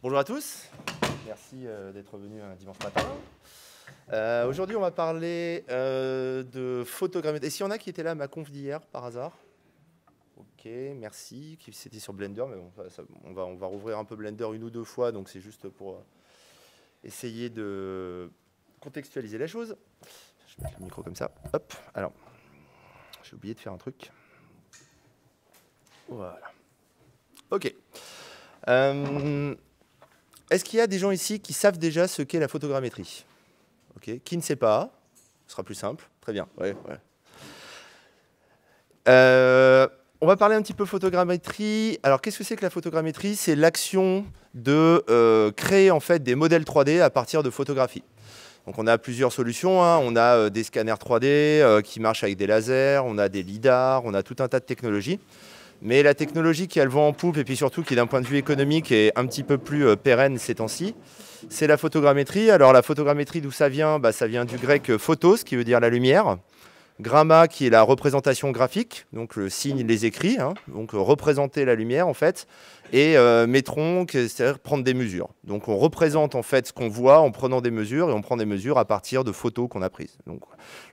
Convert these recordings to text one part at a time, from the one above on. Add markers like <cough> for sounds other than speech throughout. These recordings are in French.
Bonjour à tous, merci euh, d'être venus un dimanche matin. Euh, aujourd'hui, on va parler euh, de photogrammétrie. Et s'il y en a qui étaient là à ma conf d'hier par hasard Ok, merci. C'était sur Blender, mais on, va, on va rouvrir un peu Blender une ou deux fois, donc c'est juste pour essayer de contextualiser la chose. Je vais mettre le micro comme ça. Hop, alors, j'ai oublié de faire un truc. Voilà. Ok. Est-ce qu'il y a des gens ici qui savent déjà ce qu'est la photogrammétrie Qui ne sait pas Ce sera plus simple. Très bien. Euh, on va parler un petit peu photogrammétrie. Alors, qu'est-ce que c'est que la photogrammétrie C'est l'action de euh, créer en fait des modèles 3D à partir de photographies. Donc on a plusieurs solutions, hein. on a euh, des scanners 3D qui marchent avec des lasers, on a des lidars, on a tout un tas de technologies. Mais la technologie qui a le vent en poupe et puis surtout qui d'un point de vue économique est un petit peu plus euh, pérenne ces temps-ci, c'est la photogrammétrie. Alors la photogrammétrie d'où ça vient bah, Ça vient du grec euh, photos, qui veut dire la lumière. Gramma qui est la représentation graphique, donc le signe, les écrits, hein, donc euh, représenter la lumière en fait, et euh, métron, c'est-à-dire prendre des mesures. Donc on représente en fait ce qu'on voit en prenant des mesures et on prend des mesures à partir de photos qu'on a prises. Donc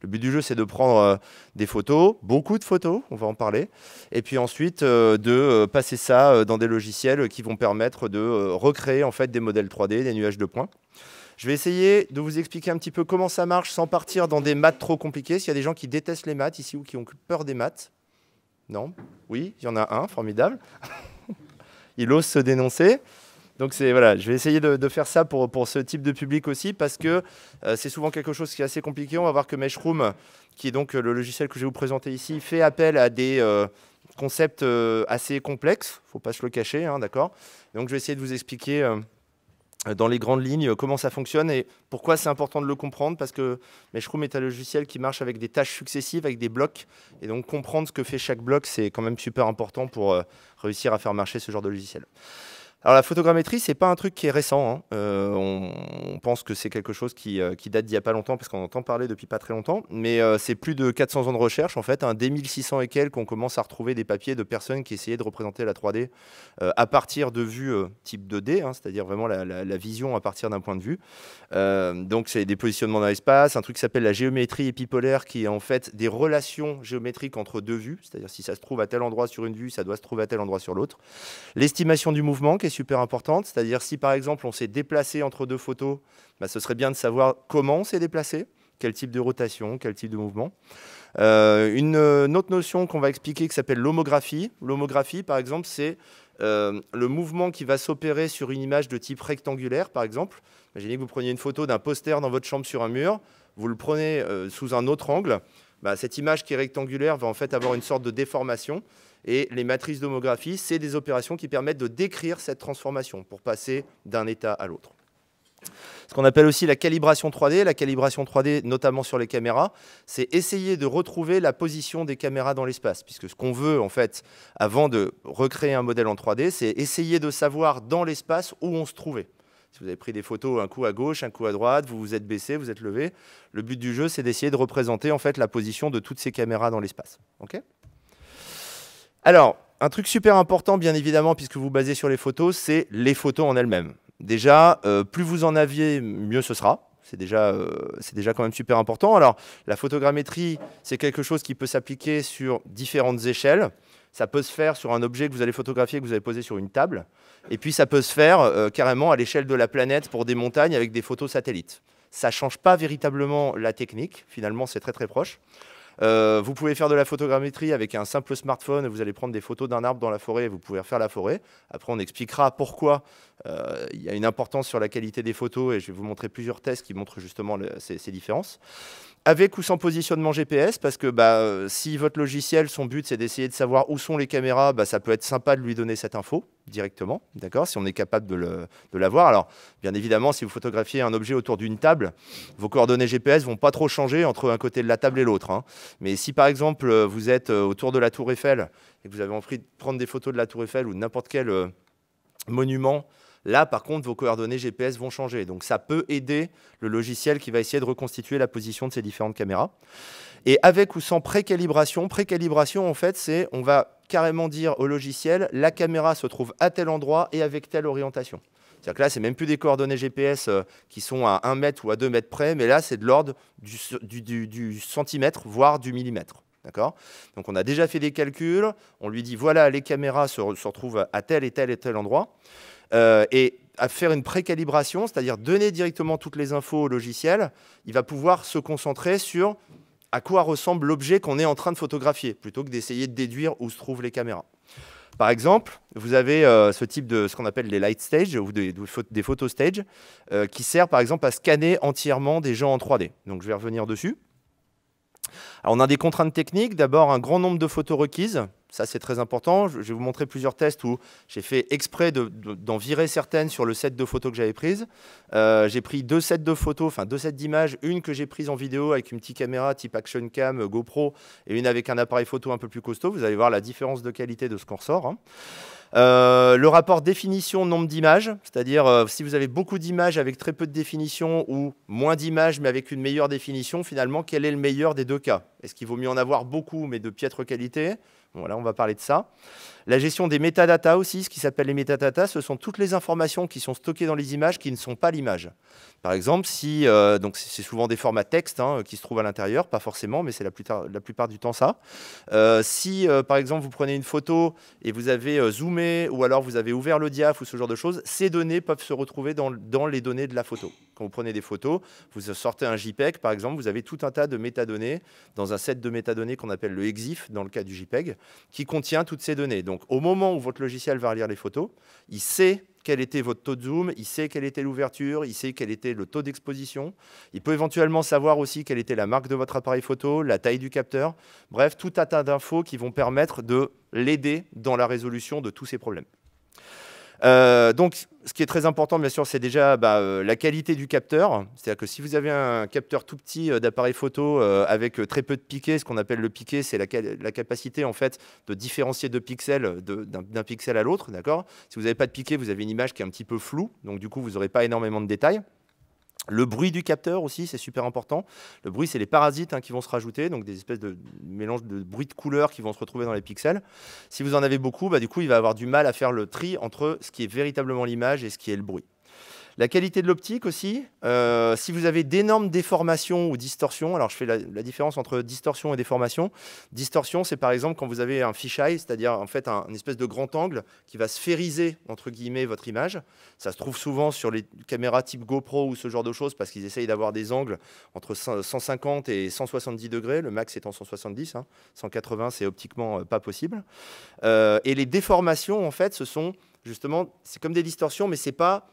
le but du jeu c'est de prendre euh, des photos, beaucoup de photos, on va en parler, et puis ensuite euh, de passer ça dans des logiciels qui vont permettre de recréer en fait des modèles 3D, des nuages de points. Je vais essayer de vous expliquer un petit peu comment ça marche sans partir dans des maths trop compliquées. S'il y a des gens qui détestent les maths ici ou qui ont peur des maths. Non Oui, il y en a un, formidable. <laughs> il ose se dénoncer. Donc c'est voilà, je vais essayer de, faire ça pour, pour, ce type de public aussi parce que euh, c'est souvent quelque chose qui est assez compliqué. On va voir que Meshroom, qui est donc euh, le logiciel que je vais vous présenter ici, fait appel à des euh, concepts assez complexes. Faut pas se le cacher, hein, d'accord. Donc je vais essayer de vous expliquer dans les grandes lignes euh, comment ça fonctionne et pourquoi c'est important de le comprendre parce que Meshroom est un logiciel qui marche avec des tâches successives, avec des blocs et donc comprendre ce que fait chaque bloc c'est quand même super important pour euh, réussir à faire marcher ce genre de logiciel. Alors la photogrammétrie, c'est pas un truc qui est récent. Hein. Euh, on, pense que c'est quelque chose euh, qui, date d'il y a pas longtemps, parce qu'on entend parler depuis pas très longtemps. Mais euh, c'est plus de 400 ans de recherche, en fait. un Dès 1600 et quelques, on commence à retrouver des papiers de personnes qui essayaient de représenter la 3D à partir de vues type 2D, hein, c'est-à-dire vraiment la, vision à partir d'un point de vue. donc c'est des positionnements dans l'espace, un truc qui s'appelle la géométrie épipolaire, qui est en fait des relations géométriques entre deux vues, c'est-à-dire si ça se trouve à tel endroit sur une vue, ça doit se trouver à tel endroit sur l'autre. L'estimation du mouvement, question super importante, c'est-à-dire si par exemple on s'est déplacé entre deux photos, bah, ce serait bien de savoir comment on s'est déplacé, quel type de rotation, quel type de mouvement. Euh, une, autre notion qu'on va expliquer qui s'appelle l'homographie. L'homographie, par exemple, c'est euh, le mouvement qui va s'opérer sur une image de type rectangulaire, par exemple. Imaginez que vous preniez une photo d'un poster dans votre chambre sur un mur, vous le prenez euh, sous un autre angle. Bah, cette image qui est rectangulaire va en fait avoir une sorte de déformation et les matrices d'homographie, c'est des opérations qui permettent de décrire cette transformation pour passer d'un état à l'autre. Ce qu'on appelle aussi la calibration 3D, la calibration 3D notamment sur les caméras, c'est essayer de retrouver la position des caméras dans l'espace, puisque ce qu'on veut en fait, avant de recréer un modèle en 3D, c'est essayer de savoir dans l'espace où on se trouvait. Si vous avez pris des photos un coup à gauche, un coup à droite, vous vous êtes baissé, vous êtes levé, le but du jeu c'est d'essayer de représenter en fait la position de toutes ces caméras dans l'espace. OK alors, un truc super important, bien évidemment, puisque vous basez sur les photos, c'est les photos en elles-mêmes. Déjà, euh, plus vous en aviez, mieux ce sera. C'est déjà, euh, déjà quand même super important. Alors, la photogrammétrie, c'est quelque chose qui peut s'appliquer sur différentes échelles. Ça peut se faire sur un objet que vous allez photographier, que vous allez poser sur une table. Et puis, ça peut se faire euh, carrément à l'échelle de la planète pour des montagnes avec des photos satellites. Ça ne change pas véritablement la technique. Finalement, c'est très très proche. Euh, vous pouvez faire de la photogrammétrie avec un simple smartphone. Vous allez prendre des photos d'un arbre dans la forêt et vous pouvez refaire la forêt. Après, on expliquera pourquoi euh, il y a une importance sur la qualité des photos et je vais vous montrer plusieurs tests qui montrent justement ces, différences avec ou sans positionnement GPS, parce que bah, euh, si votre logiciel, son but, c'est d'essayer de savoir où sont les caméras, bah, ça peut être sympa de lui donner cette info directement, d'accord, si on est capable de, la de l'avoir. Alors, bien évidemment, si vous photographiez un objet autour d'une table, vos coordonnées GPS vont pas trop changer entre un côté de la table et l'autre. Hein. Mais si, par exemple, euh, vous êtes autour de la tour Eiffel et que vous avez envie de prendre des photos de la tour Eiffel ou n'importe quel monument, Là, par contre, vos coordonnées GPS vont changer. Donc, ça peut aider le logiciel qui va essayer de reconstituer la position de ces différentes caméras. Et avec ou sans pré-calibration Pré-calibration, en fait, c'est on va carrément dire au logiciel, la caméra se trouve à tel endroit et avec telle orientation. C'est-à-dire que là, c'est même plus des coordonnées GPS euh, qui sont à 1 mètre ou à 2 mètres près, mais là, c'est de l'ordre du, centimètre, voire du millimètre. D'accord Donc on a déjà fait des calculs, on lui dit voilà, les caméras se, se retrouvent à tel et tel et tel endroit. Euh, et à faire une précalibration, c'est-à-dire donner directement toutes les infos au logiciel, il va pouvoir se concentrer sur à quoi ressemble l'objet qu'on est en train de photographier, plutôt que d'essayer de déduire où se trouvent les caméras. Par exemple, vous avez euh, ce type de ce qu'on appelle les light stage ou des, photo stages euh, qui sert par exemple à scanner entièrement des gens en 3D. Donc je vais revenir dessus. Alors, on a des contraintes techniques. D'abord, un grand nombre de photos requises. Ça, c'est très important. Je vais vous montrer plusieurs tests où j'ai fait exprès d'en virer certaines sur le set de photos que j'avais prises. Euh, j'ai pris deux sets de photos, enfin deux sets d'images, une que j'ai prise en vidéo avec une petite caméra type Action Cam, euh, GoPro, et une avec un appareil photo un peu plus costaud. Vous allez voir la différence de qualité de ce qu'on ressort. Hein. Euh, le rapport définition nombre d'images, c'est-à-dire euh, si vous avez beaucoup d'images avec très peu de définition ou moins d'images mais avec une meilleure définition, finalement, quel est le meilleur des deux cas Est-ce qu'il vaut mieux en avoir beaucoup mais de piètre qualité Voilà, on va parler de ça. La gestion des métadatas aussi, ce qui s'appelle les métadatas, ce sont toutes les informations qui sont stockées dans les images qui ne sont pas l'image. Par exemple, si, euh, donc c'est souvent des formats texte hein, qui se trouvent à l'intérieur, pas forcément, mais c'est la, plupart du temps ça. Euh, si, euh, par exemple, vous prenez une photo et vous avez zoomé ou alors vous avez ouvert le diaph ou ce genre de choses, ces données peuvent se retrouver dans, les données de la photo. Quand vous prenez des photos, vous sortez un JPEG, par exemple, vous avez tout un tas de métadonnées dans un set de métadonnées qu'on appelle le EXIF, dans le cas du JPEG, qui contient toutes ces données. Donc au moment où votre logiciel va relire les photos, il sait quel était votre taux de zoom, il sait quelle était l'ouverture, il sait quel était le taux d'exposition. Il peut éventuellement savoir aussi quelle était la marque de votre appareil photo, la taille du capteur. Bref, tout un tas d'infos qui vont permettre de l'aider dans la résolution de tous ces problèmes. Euh, donc, ce qui est très important, bien sûr, c'est déjà bah, euh, la qualité du capteur. C'est-à-dire que si vous avez un capteur tout petit euh, d'appareil photo avec très peu de piquets, ce qu'on appelle le piquet, c'est la, capacité en fait de différencier deux pixels d'un pixel à l'autre, d'accord Si vous n'avez pas de piqué vous avez une image qui est un petit peu floue, donc du coup, vous n'aurez pas énormément de détails. Le bruit du capteur aussi, c'est super important. Le bruit, c'est les parasites hein, qui vont se rajouter, donc des espèces de mélange de bruit de couleurs qui vont se retrouver dans les pixels. Si vous en avez beaucoup, bah, du coup, il va avoir du mal à faire le tri entre ce qui est véritablement l'image et ce qui est le bruit. La qualité de l'optique aussi. Euh, si vous avez d'énormes déformations ou distorsions, alors je fais la, différence entre distorsion et déformation. Distorsion, c'est par exemple quand vous avez un fisheye, c'est-à-dire en fait un, espèce de grand angle qui va sphériser entre guillemets votre image. Ça se trouve souvent sur les caméras type GoPro ou ce genre de choses parce qu'ils essayent d'avoir des angles entre 150 et 170 degrés. Le max étant 170, 180 hein. c'est optiquement euh, pas possible. Euh, et les déformations en fait, ce sont justement, c'est comme des distorsions, mais ce n'est pas,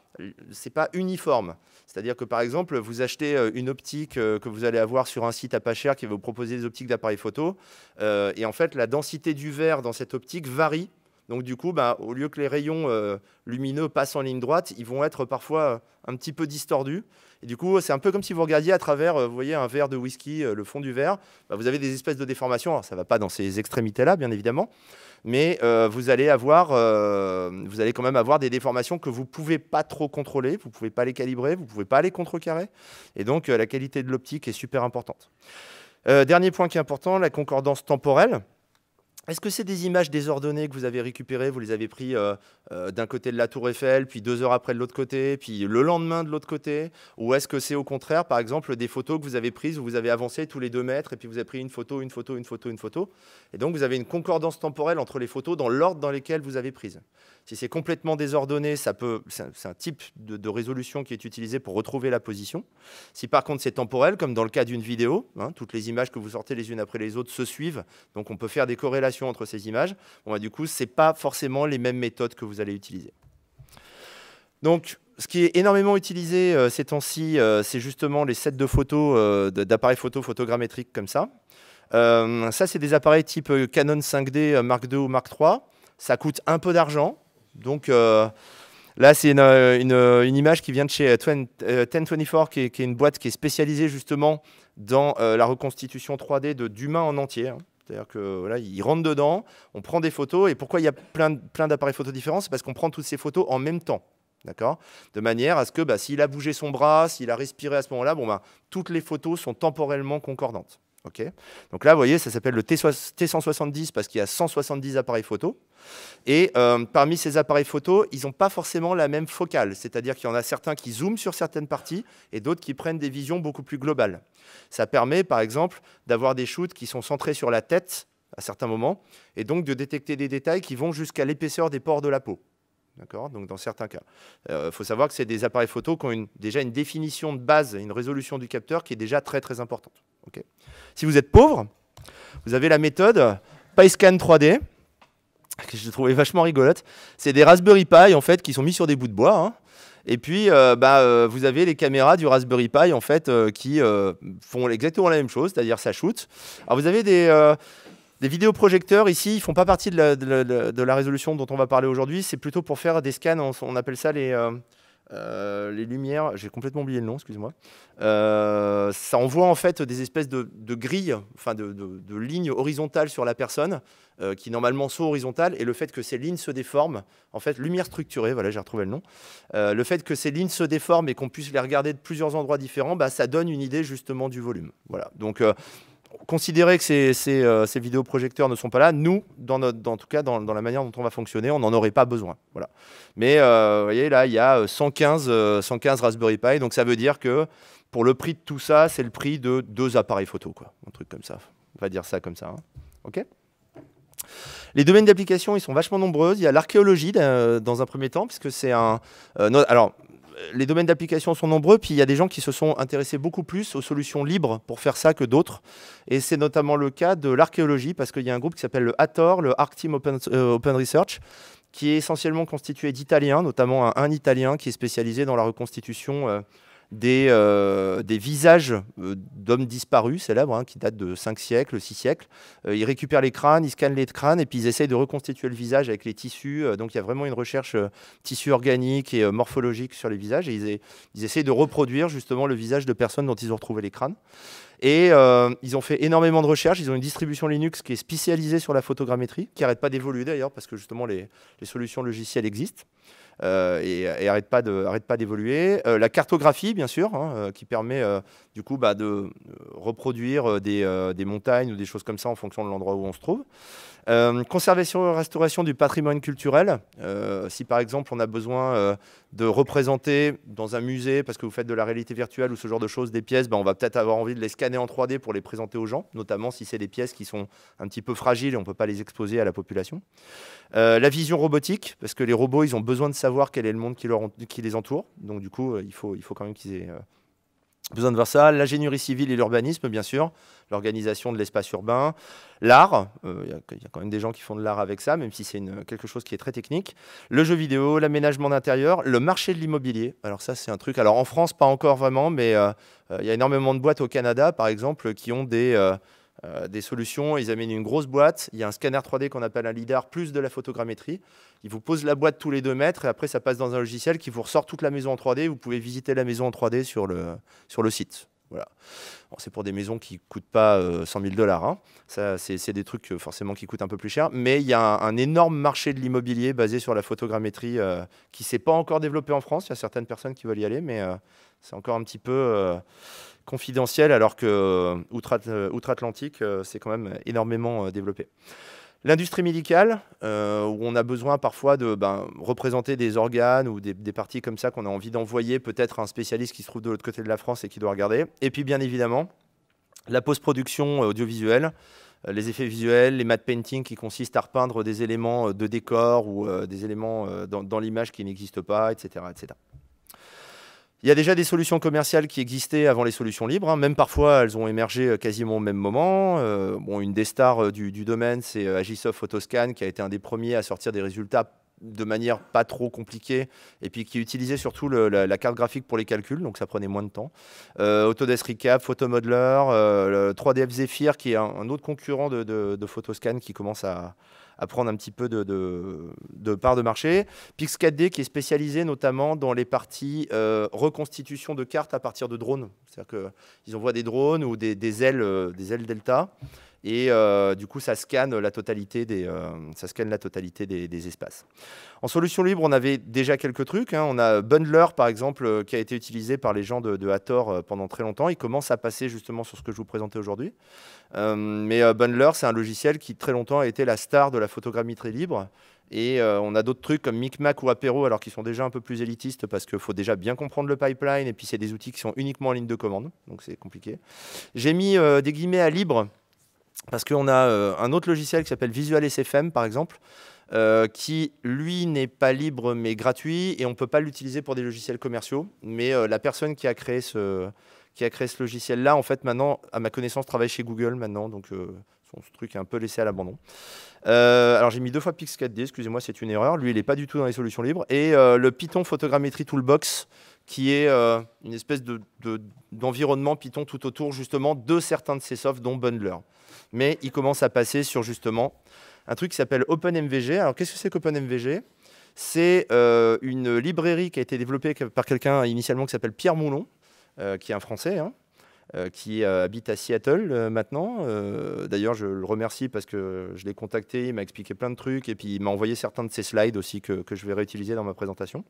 pas uniforme. C'est-à-dire que, par exemple, vous achetez euh, une optique euh, que vous allez avoir sur un site à pas cher qui va vous proposer des optiques d'appareils photo, euh, et en fait, la densité du verre dans cette optique varie donc du coup, bah, au lieu que les rayons euh, lumineux passent en ligne droite, ils vont être parfois euh, un petit peu distordus. Et du coup, c'est un peu comme si vous regardiez à travers, euh, vous voyez, un verre de whisky, le fond du verre. Bah, vous avez des espèces de déformations. Alors, ça ne va pas dans ces extrémités-là, bien évidemment, mais vous allez avoir, vous allez quand même avoir des déformations que vous ne pouvez pas trop contrôler. Vous ne pouvez pas les calibrer, vous ne pouvez pas les contrecarrer. Et donc, la qualité de l'optique est super importante. dernier point qui est important, la concordance temporelle. Est-ce que c'est des images désordonnées que vous avez récupérées Vous les avez prises euh, euh, d'un côté de la Tour Eiffel, puis deux heures après de l'autre côté, puis le lendemain de l'autre côté Ou est-ce que c'est au contraire, par exemple, des photos que vous avez prises où vous avez avancé tous les deux mètres et puis vous avez pris une photo, une photo, une photo, une photo Et donc vous avez une concordance temporelle entre les photos dans l'ordre dans lequel vous avez prises. Si c'est complètement désordonné, ça peut, c'est un type de, résolution qui est utilisé pour retrouver la position. Si par contre c'est temporel, comme dans le cas d'une vidéo, hein, toutes les images que vous sortez les unes après les autres se suivent, donc on peut faire des corrélations entre ces images. Bon, bah, du coup, c'est pas forcément les mêmes méthodes que vous allez utiliser. Donc, ce qui est énormément utilisé euh, ces temps-ci, euh, c'est justement les sets de photos, euh, d'appareils photo photogrammétriques comme ça. ça, c'est des appareils type Canon 5D Mark II ou Mark III. Ça coûte un peu d'argent. Donc euh, là, c'est euh, euh, une, image qui vient de chez 1024, qui est, une boîte qui est spécialisée justement dans la reconstitution 3D d'humains en entier. Hein. C'est-à-dire que voilà, rentrent dedans, on prend des photos. Et pourquoi il y a plein, plein d'appareils photo différents C'est parce qu'on prend toutes ces photos en même temps. D'accord De manière à ce que bah, s'il a bougé son bras, s'il a respiré à ce moment-là, bon, bah, toutes les photos sont temporellement concordantes. Donc là, vous voyez, ça s'appelle le T170 parce qu'il y a 170 appareils photo. Et euh, parmi ces appareils photo, ils n'ont pas forcément la même focale. C'est-à-dire qu'il y en a certains qui zooment sur certaines parties et d'autres qui prennent des visions beaucoup plus globales. Ça permet, par exemple, d'avoir des shoots qui sont centrés sur la tête à certains moments et donc de détecter des détails qui vont jusqu'à l'épaisseur des pores de la peau. D'accord Donc, dans certains cas. Il euh, faut savoir que c'est des appareils photo qui ont déjà une définition de base, une résolution du capteur qui est déjà très, très importante. Ok. si vous êtes pauvre, vous avez la méthode PyScan 3D, que j'ai trouvé vachement rigolote. C'est des Raspberry Pi, en fait, qui sont mis sur des bouts de bois. Hein. Et puis, euh, bah, euh, vous avez les caméras du Raspberry Pi, en fait, qui font exactement la même chose, c'est-à-dire ça shoot. Alors, vous avez des les vidéoprojecteurs, ici, ils font pas partie de la, résolution dont on va parler aujourd'hui. C'est plutôt pour faire des scans, on, appelle ça les, euh, euh, les lumières. J'ai complètement oublié le nom, excuse-moi. Euh, ça envoie en fait des espèces de, grilles, enfin de, de, lignes horizontales sur la personne, euh, qui normalement sont horizontales. Et le fait que ces lignes se déforment, en fait, lumière structurée, voilà, j'ai retrouvé le nom. le fait que ces lignes se déforment et qu'on puisse les regarder de plusieurs endroits différents, bah, ça donne une idée justement du volume. Voilà. Donc considérer que ces, euh, ces, vidéoprojecteurs ne sont pas là, nous, dans, notre, dans en tout cas dans, la manière dont on va fonctionner, on n'en aurait pas besoin. Voilà. Mais euh, vous voyez, là, il y a 115, euh, 115 Raspberry Pi, donc ça veut dire que pour le prix de tout ça, c'est le prix de deux appareils photo, quoi. Un truc comme ça. On va dire ça comme ça. Hein. OK les domaines d'application, ils sont vachement nombreux. Il y a l'archéologie dans un premier temps, puisque c'est un. alors, les domaines d'application sont nombreux, puis il y a des gens qui se sont intéressés beaucoup plus aux solutions libres pour faire ça que d'autres. Et c'est notamment le cas de l'archéologie, parce qu'il y a un groupe qui s'appelle le ATOR, le Arc Team euh, Open, Research, qui est essentiellement constitué d'Italiens, notamment un, Italien qui est spécialisé dans la reconstitution euh, euh, des, visages euh, d'hommes disparus, célèbres, hein, qui datent de 5 siècles, 6 siècles. siècle. Euh, ils récupèrent les crânes, ils scannent les crânes, et puis ils essayent de reconstituer le visage avec les tissus. donc il y a vraiment une recherche tissu organique et morphologique sur les visages, et ils, essayent de reproduire justement le visage de personnes dont ils ont retrouvé les crânes. Et ils ont fait énormément de recherches. Ils ont une distribution Linux qui est spécialisée sur la photogrammétrie, qui n'arrête pas d'évoluer d'ailleurs, parce que justement les, solutions logicielles existent. Euh, et, arrête pas d'évoluer. Euh, la cartographie, bien sûr, hein, euh, qui permet du coup bah, de reproduire des, montagnes ou des choses comme ça en fonction de l'endroit où on se trouve. Euh, conservation et restauration du patrimoine culturel. Euh, si par exemple on a besoin euh, de représenter dans un musée, parce que vous faites de la réalité virtuelle ou ce genre de choses, des pièces, ben, on va peut-être avoir envie de les scanner en 3D pour les présenter aux gens, notamment si c'est des pièces qui sont un petit peu fragiles et on ne peut pas les exposer à la population. la vision robotique, parce que les robots, ils ont besoin de savoir quel est le monde qui, leur, qui les entoure. Donc du coup, il, faut, il faut quand même qu'ils aient besoin de voir ça. L'ingénierie civile et l'urbanisme, bien sûr, l'organisation de l'espace urbain, l'art, euh, il y, a quand même des gens qui font de l'art avec ça, même si c'est quelque chose qui est très technique, le jeu vidéo, l'aménagement d'intérieur, le marché de l'immobilier. Alors ça, c'est un truc, alors en France, pas encore vraiment, mais euh, euh, il y a énormément de boîtes au Canada, par exemple, qui ont des... Euh, des solutions. Ils amènent une grosse boîte. Il y a un scanner 3D qu'on appelle un LIDAR, plus de la photogrammétrie. Ils vous posent la boîte tous les deux mètres et après, ça passe dans un logiciel qui vous ressort toute la maison en 3D. Vous pouvez visiter la maison en 3D sur le, sur le site. Voilà. c'est pour des maisons qui ne coûtent pas 100 euh, 000 dollars. Hein. C'est des trucs euh, forcément qui coûtent un peu plus cher. Mais il y a un, énorme marché de l'immobilier basé sur la photogrammétrie qui ne s'est pas encore développé en France. Il y a certaines personnes qui veulent y aller, mais c'est encore un petit peu confidentiel, alors que euh, euh, outre-Atlantique, euh, c'est quand même énormément développé. L'industrie médicale, où on a besoin parfois de ben, représenter des organes ou des, parties comme ça qu'on a envie d'envoyer peut-être à un spécialiste qui se trouve de l'autre côté de la France et qui doit regarder. Et puis bien évidemment, la post-production audiovisuelle, les effets visuels, les matte painting qui consistent à repeindre des éléments de décor ou des éléments dans, dans l'image qui n'existent pas, etc. etc. Il y a déjà des solutions commerciales qui existaient avant les solutions libres. Hein. Même parfois, elles ont émergé euh, quasiment au même moment. Euh, une des stars euh, du, domaine, c'est Agisoft Photoscan, qui a été un des premiers à sortir des résultats de manière pas trop compliquée, et puis qui utilisait surtout la, carte graphique pour les calculs, donc ça prenait moins de temps. Autodesk Recap, Photomodeler, 3DF Zephyr, qui est un, autre concurrent de Photoscan qui commence à, à prendre un petit peu de, de, de part de marché. Pix4D qui est spécialisé notamment dans les parties euh, reconstitution de cartes à partir de drones. C'est-à-dire qu'ils envoient des drones ou des ailes, euh, des ailes Delta. Et euh, du coup, ça scanne la totalité, des, euh, ça scanne la totalité des, espaces. En solution libre, on avait déjà quelques trucs. Hein. On a Bundler, par exemple, euh, qui a été utilisé par les gens de, de Hathor pendant très longtemps. Il commence à passer justement sur ce que je vous présentais aujourd'hui. mais Bundler, c'est un logiciel qui très longtemps a été la star de la photogrammétrie libre. Et on a d'autres trucs comme Micmac ou Apero, alors qu'ils sont déjà un peu plus élitistes parce qu'il faut déjà bien comprendre le pipeline. Et puis, c'est des outils qui sont uniquement en ligne de commande, donc c'est compliqué. J'ai mis des guillemets à libre parce qu'on a euh, un autre logiciel qui s'appelle Visual SFM, par exemple, euh, qui, lui, n'est pas libre mais gratuit, et on ne peut pas l'utiliser pour des logiciels commerciaux. Mais euh, la personne qui a créé ce, qui a créé ce logiciel-là, en fait, maintenant, à ma connaissance, travaille chez Google maintenant, donc son truc est un peu laissé à l'abandon. alors j'ai mis deux fois Pix4D, excusez-moi, c'est une erreur. Lui, il n'est pas du tout dans les solutions libres. Et le Python Photogrammetry Toolbox, qui est une espèce d'environnement Python tout autour justement de certains de ces softs, dont Bundler mais il commence à passer sur justement un truc qui s'appelle OpenMVG. Alors qu'est-ce que c'est qu'OpenMVG C'est euh, une librairie qui a été développée par quelqu'un initialement qui s'appelle Pierre Moulon, euh, qui est un Français, hein, euh, qui habite à Seattle maintenant. D'ailleurs, je le remercie parce que je l'ai contacté, il m'a expliqué plein de trucs et puis il m'a envoyé certains de ses slides aussi que je vais réutiliser dans ma présentation.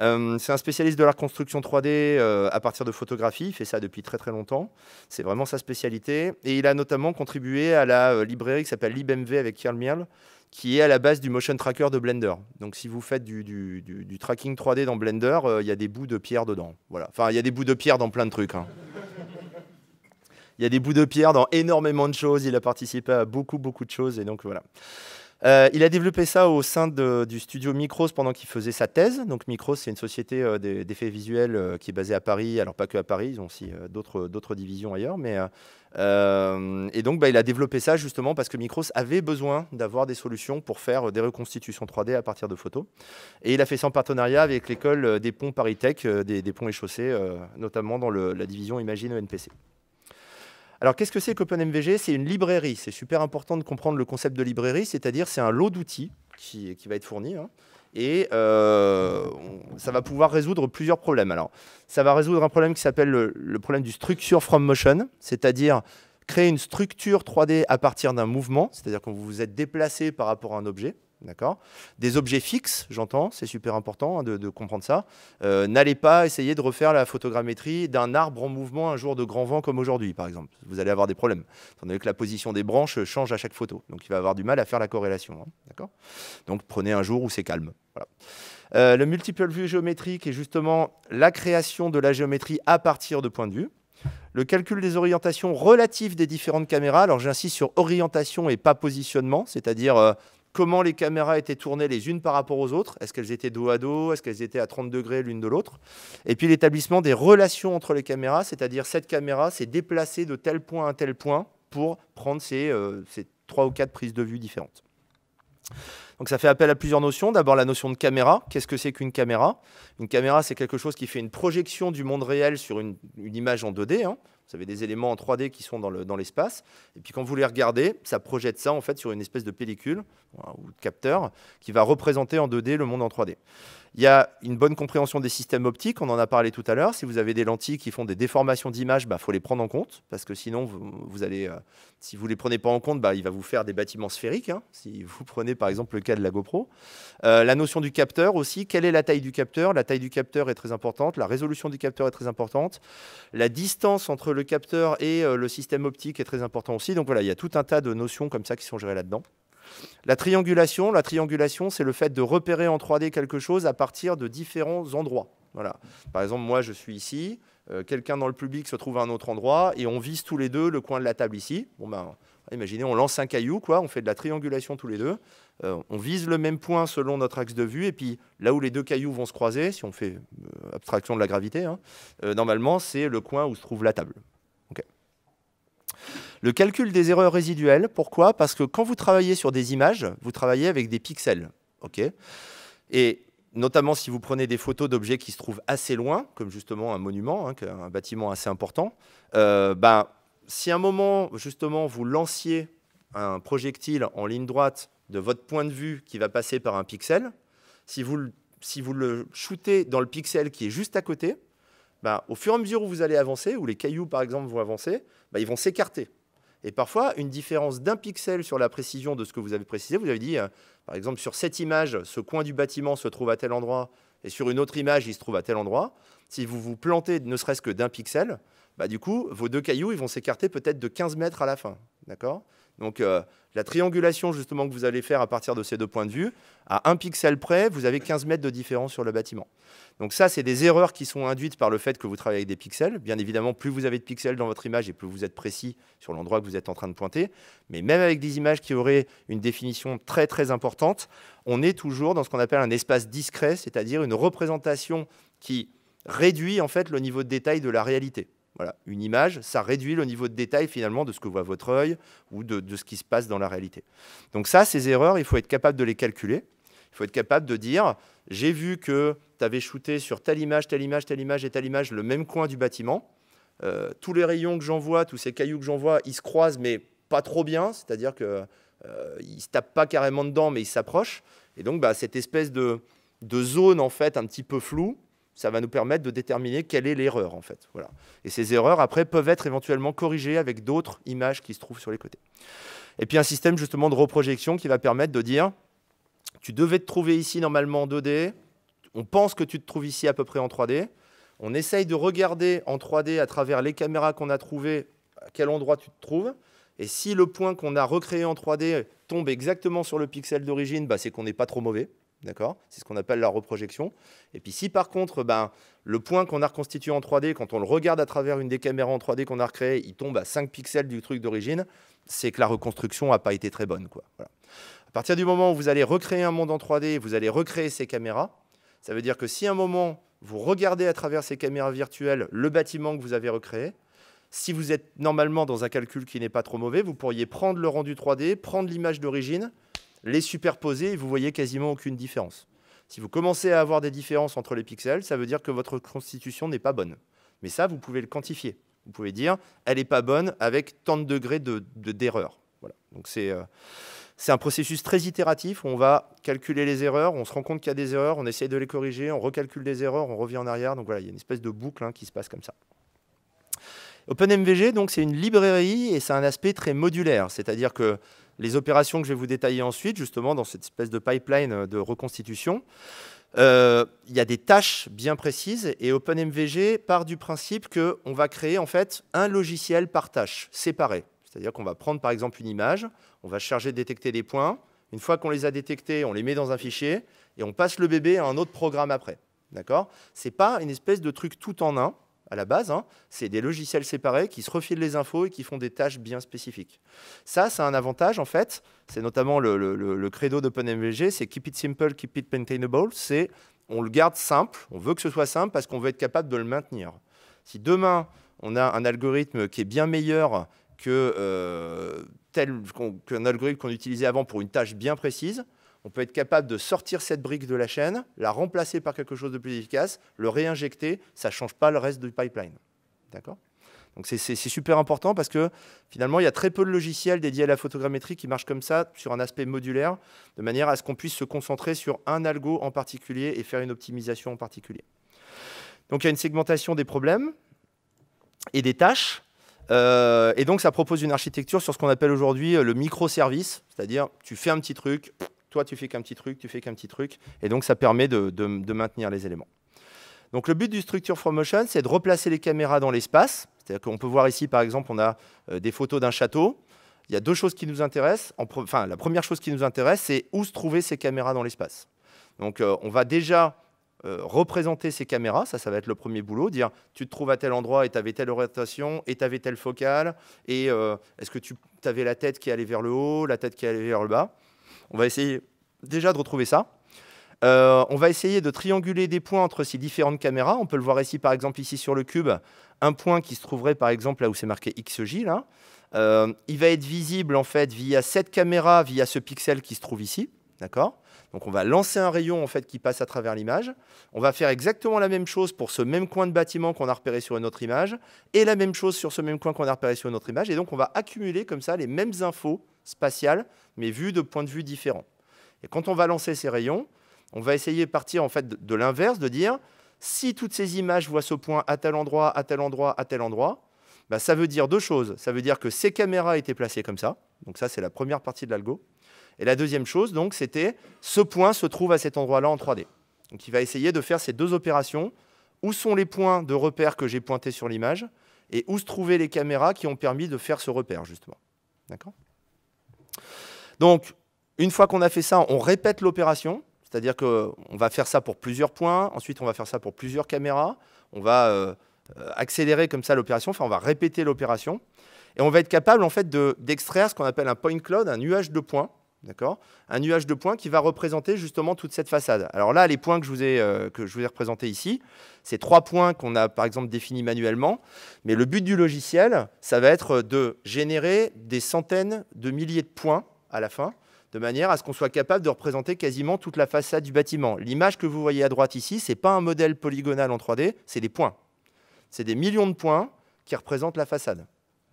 Euh, c'est un spécialiste de la reconstruction 3D euh, à partir de photographies. Il fait ça depuis très très longtemps. C'est vraiment sa spécialité. Et il a notamment contribué à la euh, librairie qui s'appelle LibMV avec Karl Mierl, qui est à la base du motion tracker de Blender. Donc si vous faites du, tracking 3D dans Blender, il y a des bouts de pierre dedans. Voilà. Enfin, il y a des bouts de pierre dans plein de trucs. Hein. Il y a des bouts de pierre dans énormément de choses. Il a participé à beaucoup, beaucoup de choses. Et donc voilà. Euh, il a développé ça au sein du studio Micros pendant qu'il faisait sa thèse. Donc Micros, c'est une société euh, d'effets visuels euh, qui est basée à Paris, alors pas que à Paris, ils ont aussi d'autres divisions ailleurs. Mais, et donc bah, il a développé ça justement parce que Micros avait besoin d'avoir des solutions pour faire des reconstitutions 3D à partir de photos. Et il a fait ça en partenariat avec l'école des ponts Paris Tech, des, ponts et chaussées, notamment dans la division Imagine ENPC. Alors qu'est-ce que c'est qu'OpenMVG C'est une librairie. C'est super important de comprendre le concept de librairie, c'est-à-dire c'est un lot d'outils qui, qui, va être fourni. Hein, et euh, ça va pouvoir résoudre plusieurs problèmes. Alors, ça va résoudre un problème qui s'appelle le, problème du structure from motion, c'est-à-dire créer une structure 3D à partir d'un mouvement, c'est-à-dire quand vous vous êtes déplacé par rapport à un objet. D'accord Des objets fixes, j'entends, c'est super important hein, de, comprendre ça. Euh, n'allez pas essayer de refaire la photogrammétrie d'un arbre en mouvement un jour de grand vent comme aujourd'hui, par exemple. Vous allez avoir des problèmes, Vous que la position des branches change à chaque photo. Donc il va avoir du mal à faire la corrélation. Hein, d'accord Donc prenez un jour où c'est calme. Euh, le multiple view géométrique est justement la création de la géométrie à partir de points de vue. Le calcul des orientations relatives des différentes caméras, alors j'insiste sur orientation et pas positionnement, c'est-à-dire. Euh, comment les caméras étaient tournées les unes par rapport aux autres, est-ce qu'elles étaient dos à dos, est-ce qu'elles étaient à 30 degrés l'une de l'autre, et puis l'établissement des relations entre les caméras, c'est-à-dire cette caméra s'est déplacée de tel point à tel point pour prendre ces, euh, trois ou quatre prises de vue différentes. Donc ça fait appel à plusieurs notions. D'abord la notion de caméra. Qu'est-ce que c'est qu'une caméra Une caméra, c'est quelque chose qui fait une projection du monde réel sur une, image en 2D. Vous avez des éléments en 3D qui sont dans l'espace. et puis quand vous les regardez, ça projette ça en fait sur une espèce de pellicule ou de capteur qui va représenter en 2D le monde en 3D. Il y a une bonne compréhension des systèmes optiques, on en a parlé tout à l'heure. Si vous avez des lentilles qui font des déformations d'image, il bah, faut les prendre en compte, parce que sinon, vous, allez, euh, si vous ne les prenez pas en compte, bah, il va vous faire des bâtiments sphériques, hein, si vous prenez par exemple le cas de la GoPro. Euh, la notion du capteur aussi, quelle est la taille du capteur La taille du capteur est très importante, la résolution du capteur est très importante, la distance entre le capteur et euh, le système optique est très importante aussi. Donc voilà, il y a tout un tas de notions comme ça qui sont gérées là-dedans. La triangulation, la triangulation, c'est le fait de repérer en 3D quelque chose à partir de différents endroits. Voilà. Par exemple, moi, je suis ici, euh, quelqu'un dans le public se trouve à un autre endroit, et on vise tous les deux le coin de la table ici. Bon, ben, imaginez, on lance un caillou, quoi, on fait de la triangulation tous les deux, euh, on vise le même point selon notre axe de vue, et puis là où les deux cailloux vont se croiser, si on fait euh, abstraction de la gravité, hein, normalement, c'est le coin où se trouve la table. Ok. Le calcul des erreurs résiduelles, pourquoi Parce que quand vous travaillez sur des images, vous travaillez avec des pixels. Et notamment si vous prenez des photos d'objets qui se trouvent assez loin, comme justement un monument, hein, un bâtiment assez important, euh, ben, si à un moment, justement, vous lanciez un projectile en ligne droite de votre point de vue qui va passer par un pixel, si vous, si vous le shootez dans le pixel qui est juste à côté, ben, au fur et à mesure où vous allez avancer, où les cailloux, par exemple, vont avancer, ben, ils vont s'écarter. Et parfois, une différence d'un pixel sur la précision de ce que vous avez précisé, vous avez dit, euh, par exemple, sur cette image, ce coin du bâtiment se trouve à tel endroit, et sur une autre image, il se trouve à tel endroit. Si vous vous plantez ne serait-ce que d'un pixel, bah, du coup, vos deux cailloux, ils vont s'écarter peut-être de 15 mètres à la fin. D'accord donc euh, la triangulation justement que vous allez faire à partir de ces deux points de vue, à un pixel près, vous avez 15 mètres de différence sur le bâtiment. Donc ça, c'est des erreurs qui sont induites par le fait que vous travaillez avec des pixels. Bien évidemment, plus vous avez de pixels dans votre image et plus vous êtes précis sur l'endroit que vous êtes en train de pointer. Mais même avec des images qui auraient une définition très très importante, on est toujours dans ce qu'on appelle un espace discret, c'est-à-dire une représentation qui réduit en fait le niveau de détail de la réalité. Voilà, une image, ça réduit le niveau de détail finalement de ce que voit votre œil ou de, ce qui se passe dans la réalité. Donc ça, ces erreurs, il faut être capable de les calculer. Il faut être capable de dire, j'ai vu que tu avais shooté sur telle image, telle image, telle image et telle image le même coin du bâtiment. Euh, tous les rayons que j'en vois, tous ces cailloux que j'en vois, ils se croisent, mais pas trop bien, c'est-à-dire qu'ils euh, ne se tapent pas carrément dedans, mais ils s'approchent. Et donc, bah, cette espèce de, de zone en fait un petit peu floue, ça va nous permettre de déterminer quelle est l'erreur en fait. Voilà. Et ces erreurs après peuvent être éventuellement corrigées avec d'autres images qui se trouvent sur les côtés. Et puis un système justement de reprojection qui va permettre de dire tu devais te trouver ici normalement en 2D, on pense que tu te trouves ici à peu près en 3D, on essaye de regarder en 3D à travers les caméras qu'on a trouvées à quel endroit tu te trouves, et si le point qu'on a recréé en 3D tombe exactement sur le pixel d'origine, bah, c'est qu'on n'est pas trop mauvais. D'accord C'est ce qu'on appelle la reprojection. Et puis si par contre, ben, le point qu'on a reconstitué en 3D, quand on le regarde à travers une des caméras en 3D qu'on a recréée, il tombe à 5 pixels du truc d'origine, c'est que la reconstruction n'a pas été très bonne. Quoi. À partir du moment où vous allez recréer un monde en 3D, vous allez recréer ces caméras, ça veut dire que si à un moment, vous regardez à travers ces caméras virtuelles le bâtiment que vous avez recréé, si vous êtes normalement dans un calcul qui n'est pas trop mauvais, vous pourriez prendre le rendu 3D, prendre l'image d'origine, les superposer vous voyez quasiment aucune différence. Si vous commencez à avoir des différences entre les pixels, ça veut dire que votre constitution n'est pas bonne. Mais ça, vous pouvez le quantifier. Vous pouvez dire, elle n'est pas bonne avec tant de degrés d'erreur. De, d'erreur. voilà. Donc euh, c'est un processus très itératif. on va calculer les erreurs, on se rend compte qu'il y a des erreurs, on essaye de les corriger, on recalcule des erreurs, on revient en arrière. Donc voilà, il y a une espèce de boucle hein, qui se passe comme ça. OpenMVG, donc c'est une librairie et c'est un aspect très modulaire, c'est-à-dire que les opérations que je vais vous détailler ensuite, justement, dans cette espèce de pipeline euh, de reconstitution, euh, il y a des tâches bien précises et OpenMVG part du principe qu'on va créer en fait un logiciel par tâche séparé. C'est-à-dire qu'on va prendre par exemple une image, on va charger de détecter les points. Une fois qu'on les a détectés, on les met dans un fichier et on passe le bébé à un autre programme après. D'accord n'est pas une espèce de truc tout en un à la base, hein, c'est des logiciels séparés qui se refilent les infos et qui font des tâches bien spécifiques. Ça, c'est un avantage en fait. C'est notamment le, le, le credo d'OpenMVG, c'est keep it simple, keep it maintainable. C'est on le garde simple, on veut que ce soit simple parce qu'on veut être capable de le maintenir. Si demain on a un algorithme qui est bien meilleur que euh, tel qu'un algorithme qu'on utilisait avant pour une tâche bien précise, on peut être capable de sortir cette brique de la chaîne, la remplacer par quelque chose de plus efficace, le réinjecter, ça ne change pas le reste du pipeline. D'accord Donc c'est super important parce que finalement, il y a très peu de logiciels dédiés à la photogrammétrie qui marchent comme ça, sur un aspect modulaire, de manière à ce qu'on puisse se concentrer sur un algo en particulier et faire une optimisation en particulier. Donc il y a une segmentation des problèmes et des tâches. Euh, et donc ça propose une architecture sur ce qu'on appelle aujourd'hui euh, le microservice, c'est-à-dire tu fais un petit truc, toi, tu fais qu'un petit truc, tu fais qu'un petit truc. Et donc, ça permet de, maintenir les éléments. Donc le but du Structure from Motion, c'est de replacer les caméras dans l'espace. C'est-à-dire qu'on peut voir ici, par exemple, on a euh, des photos d'un château. Il y a deux choses qui nous intéressent. Enfin, la première chose qui nous intéresse, c'est où se trouvaient ces caméras dans l'espace. Donc euh, on va déjà euh, représenter ces caméras, ça, ça va être le premier boulot, dire tu te trouves à tel endroit et tu avais telle orientation, et tu avais telle focale, et est-ce que tu avais la tête qui allait vers le haut, la tête qui allait vers le bas. On va essayer déjà de retrouver ça. Euh, on va essayer de trianguler des points entre ces différentes caméras. On peut le voir ici, par exemple, ici sur le cube, un point qui se trouverait, par exemple, là où c'est marqué XJ. Là. Euh, il va être visible, en fait, via cette caméra, via ce pixel qui se trouve ici. D'accord Donc, on va lancer un rayon, en fait, qui passe à travers l'image. On va faire exactement la même chose pour ce même coin de bâtiment qu'on a repéré sur une autre image, et la même chose sur ce même coin qu'on a repéré sur une autre image. Et donc, on va accumuler, comme ça, les mêmes infos spatial, mais vu de points de vue différents. Et quand on va lancer ces rayons, on va essayer de partir en fait de l'inverse, de dire si toutes ces images voient ce point à tel endroit, à tel endroit, à tel endroit, bah, ça veut dire deux choses. Ça veut dire que ces caméras étaient placées comme ça. Donc ça, c'est la première partie de l'algo. Et la deuxième chose, donc, c'était ce point se trouve à cet endroit-là en 3D. Donc il va essayer de faire ces deux opérations. Où sont les points de repère que j'ai pointés sur l'image et où se trouvaient les caméras qui ont permis de faire ce repère, justement. D'accord donc, une fois qu'on a fait ça, on répète l'opération. C'est-à-dire qu'on va faire ça pour plusieurs points, ensuite on va faire ça pour plusieurs caméras, on va euh, accélérer comme ça l'opération, enfin on va répéter l'opération, et on va être capable en fait d'extraire ce qu'on appelle un point cloud, un nuage de points, D'accord Un nuage de points qui va représenter justement toute cette façade. Alors là, les points que je vous ai, euh, que je vous ai représentés ici, c'est trois points qu'on a par exemple définis manuellement. Mais le but du logiciel, ça va être de générer des centaines de milliers de points à la fin, de manière à ce qu'on soit capable de représenter quasiment toute la façade du bâtiment. L'image que vous voyez à droite ici, ce n'est pas un modèle polygonal en 3D, c'est des points. C'est des millions de points qui représentent la façade.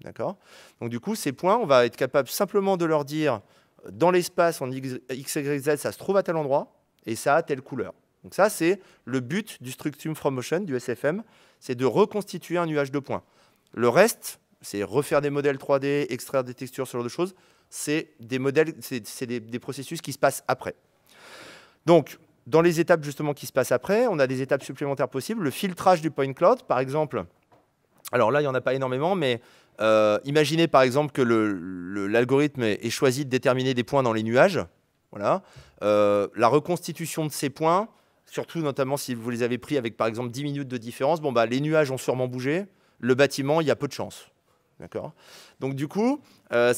D'accord Donc du coup, ces points, on va être capable simplement de leur dire dans l'espace en X, y, z, ça se trouve à tel endroit et ça a telle couleur. Donc ça, c'est le but du Structum From Motion, du SFM, c'est de reconstituer un nuage de points. Le reste, c'est refaire des modèles 3D, extraire des textures, ce genre de choses. C'est des modèles, c'est des, des, processus qui se passent après. Donc, dans les étapes justement qui se passent après, on a des étapes supplémentaires possibles. Le filtrage du point cloud, par exemple. Alors là, il n'y en a pas énormément, mais euh, imaginez par exemple que l'algorithme ait choisi de déterminer des points dans les nuages. Voilà. Euh, la reconstitution de ces points, surtout notamment si vous les avez pris avec par exemple 10 minutes de différence, bon, bah, les nuages ont sûrement bougé, le bâtiment, il y a peu de chance. Donc du coup, euh,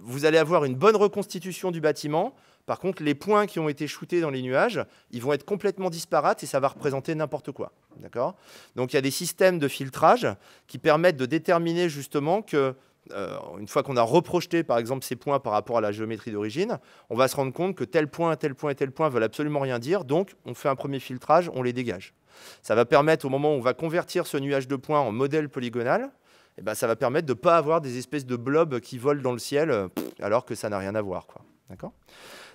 vous allez avoir une bonne reconstitution du bâtiment, par contre, les points qui ont été shootés dans les nuages, ils vont être complètement disparates et ça va représenter n'importe quoi. D'accord Donc il y a des systèmes de filtrage qui permettent de déterminer justement que euh, une fois qu'on a reprojeté par exemple ces points par rapport à la géométrie d'origine, on va se rendre compte que tel point, tel point et tel point veulent absolument rien dire, donc on fait un premier filtrage, on les dégage. Ça va permettre au moment où on va convertir ce nuage de points en modèle polygonal, eh ben, ça va permettre de ne pas avoir des espèces de blobs qui volent dans le ciel euh, alors que ça n'a rien à voir. D'accord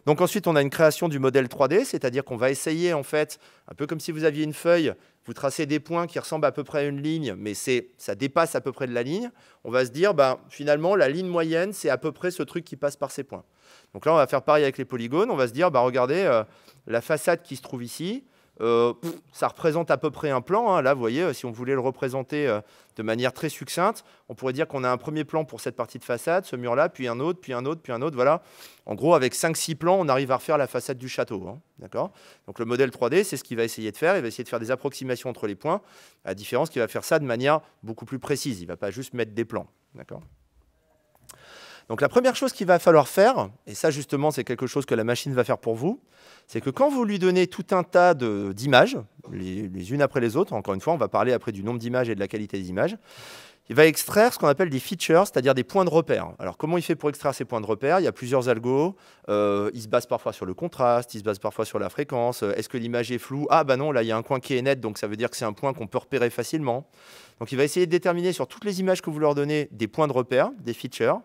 donc ensuite, on a une création du modèle 3D, c'est-à-dire qu'on va essayer, en fait, un peu comme si vous aviez une feuille, vous tracez des points qui ressemblent à peu près à une ligne, mais ça dépasse à peu près de la ligne. On va se dire, ben, finalement, la ligne moyenne, c'est à peu près ce truc qui passe par ces points. Donc là, on va faire pareil avec les polygones. On va se dire, ben, regardez, euh, la façade qui se trouve ici, euh, ça représente à peu près un plan. Hein. Là, vous voyez, euh, si on voulait le représenter euh, de manière très succincte, on pourrait dire qu'on a un premier plan pour cette partie de façade, ce mur-là, puis un autre, puis un autre, puis un autre. Voilà. En gros, avec 5-6 plans, on arrive à refaire la façade du château. Hein, d'accord Donc le modèle 3D, c'est ce qu'il va essayer de faire. Il va essayer de faire des approximations entre les points, à différence qu'il va faire ça de manière beaucoup plus précise. Il ne va pas juste mettre des plans. D'accord donc la première chose qu'il va falloir faire, et ça justement c'est quelque chose que la machine va faire pour vous, c'est que quand vous lui donnez tout un tas d'images, les, unes après les autres, encore une fois on va parler après du nombre d'images et de la qualité des images, il va extraire ce qu'on appelle des features, c'est-à-dire des points de repère. Alors comment il fait pour extraire ces points de repère Il y a plusieurs algos, euh, il se base parfois sur le contraste, il se base parfois sur la fréquence, euh, est-ce que l'image est floue Ah bah non, là il y a un coin qui est net, donc ça veut dire que c'est un point qu'on peut repérer facilement. Donc il va essayer de déterminer sur toutes les images que vous leur donnez des points de repère, des features,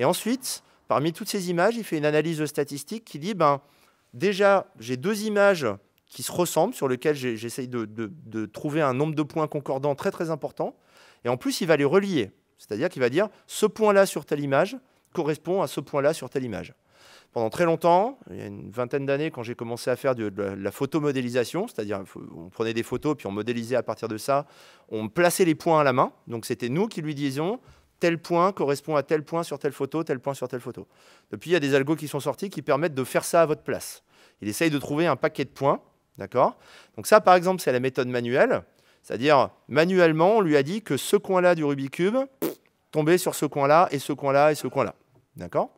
et ensuite, parmi toutes ces images, il fait une analyse statistique qui dit, ben, déjà, j'ai deux images qui se ressemblent, sur lesquelles j'essaye de, trouver un nombre de points concordants très très important. Et en plus, il va les relier. C'est-à-dire qu'il va dire, ce point-là sur telle image correspond à ce point-là sur telle image. Pendant très longtemps, il y a une vingtaine d'années, quand j'ai commencé à faire de, la, la photomodélisation, c'est-à-dire on prenait des photos, puis on modélisait à partir de ça, on plaçait les points à la main. Donc c'était nous qui lui disions, tel point correspond à tel point sur telle photo, tel point sur telle photo. Depuis, il y a des algos qui sont sortis qui permettent de faire ça à votre place. Il essaye de trouver un paquet de points, d'accord Donc ça, par exemple, c'est la méthode manuelle. C'est-à-dire, manuellement, on lui a dit que ce coin-là du Rubik's Cube tombait sur ce coin-là, et ce coin-là, et ce coin-là. D'accord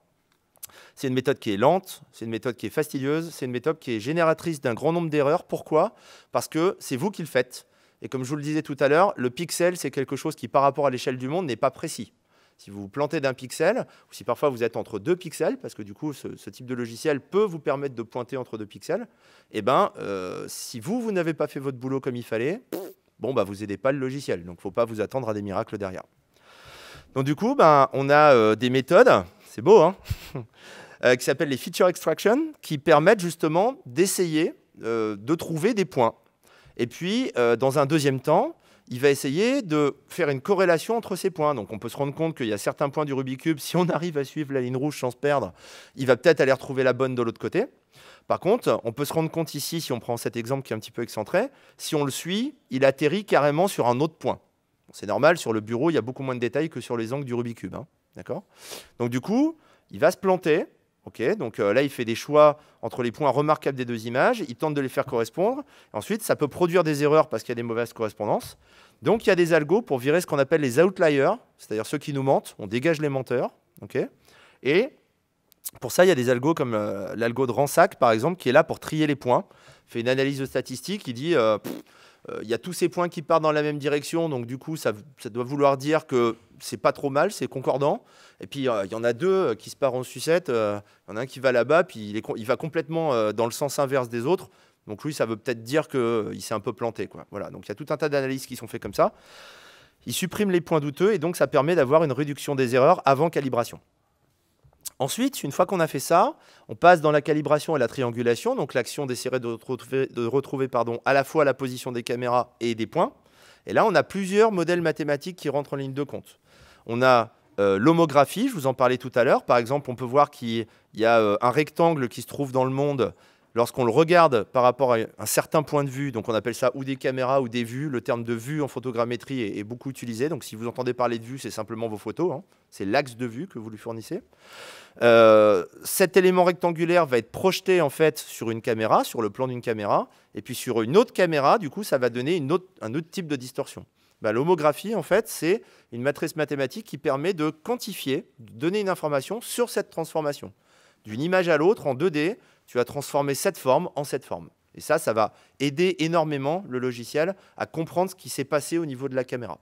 C'est une méthode qui est lente, c'est une méthode qui est fastidieuse, c'est une méthode qui est génératrice d'un grand nombre d'erreurs. Pourquoi Parce que c'est vous qui le faites. Et comme je vous le disais tout à l'heure, le pixel, c'est quelque chose qui, par rapport à l'échelle du monde, n'est pas précis. Si vous vous plantez d'un pixel, ou si parfois vous êtes entre deux pixels, parce que du coup, ce, type de logiciel peut vous permettre de pointer entre deux pixels, et eh bien, euh, si vous, vous n'avez pas fait votre boulot comme il fallait, bon, bah, vous n'aidez pas le logiciel. Donc, il ne faut pas vous attendre à des miracles derrière. Donc, du coup, ben, on a euh, des méthodes, c'est beau, hein, <laughs> euh, qui s'appellent les feature extraction, qui permettent justement d'essayer de trouver des points et puis, euh, dans un deuxième temps, il va essayer de faire une corrélation entre ces points. Donc on peut se rendre compte qu'il y a certains points du Rubik's Cube, <laughs> si on arrive à suivre la ligne rouge sans se perdre, il va peut-être aller retrouver la bonne de l'autre côté. Par contre, on peut se rendre compte ici, si on prend cet exemple qui est un petit peu excentré, si on le suit, il atterrit carrément sur un autre point. C'est normal, sur le bureau, il y a beaucoup moins de détails que sur les angles du Rubik's Cube. Hein. D'accord Donc du coup, il va se planter, donc euh, là, il fait des choix entre les points remarquables des deux images, il tente de les faire correspondre. Ensuite, ça peut produire des erreurs parce qu'il y a des mauvaises correspondances. Donc, il y a des algos pour virer ce qu'on appelle les outliers, c'est-à-dire ceux qui nous mentent. On dégage les menteurs. Ok. Et pour ça, il y a des algos comme euh, l'algo de Ransac, par exemple, qui est là pour trier les points, fait une analyse de statistiques, il dit... Euh, euh, il y a tous ces points qui partent dans la même direction, donc du coup, ça, doit vouloir dire que c'est pas trop mal, c'est concordant. Et puis, euh, il y en a deux euh, qui se partent en sucette. Il y en a un qui va là-bas, puis il, va complètement dans le sens inverse des autres. Donc lui, ça veut peut-être dire qu'il s'est un peu planté. Quoi. Voilà. Donc il y a tout un tas d'analyses qui sont faites comme ça. Il supprime les points douteux et donc ça permet d'avoir une réduction des erreurs avant calibration. Ensuite, une fois qu'on a fait ça, on passe dans la calibration et la triangulation. Donc l'action d'essayer de retrouver, pardon, à la fois la position des caméras et des points. Et là, on a plusieurs modèles mathématiques qui rentrent en ligne de compte. On a euh, l'homographie, je vous en parlais tout à l'heure. Par exemple, on peut voir qu'il y a euh, un rectangle qui se trouve dans le monde lorsqu'on le regarde par rapport à un certain point de vue, donc on appelle ça ou des caméras ou des vues, le terme de vue en photogrammétrie est, beaucoup utilisé. Donc si vous entendez parler de vue, c'est simplement vos photos, hein. c'est l'axe de vue que vous lui fournissez. Euh, cet élément rectangulaire va être projeté en fait sur une caméra, sur le plan d'une caméra, et puis sur une autre caméra, du coup ça va donner un autre type de distorsion. Bah, l'homographie, en fait, c'est une matrice mathématique qui permet de quantifier, de donner une information sur cette transformation. D'une image à l'autre, en 2D, tu vas transformer cette forme en cette forme. Et ça, ça va aider énormément le logiciel à comprendre ce qui s'est passé au niveau de la caméra.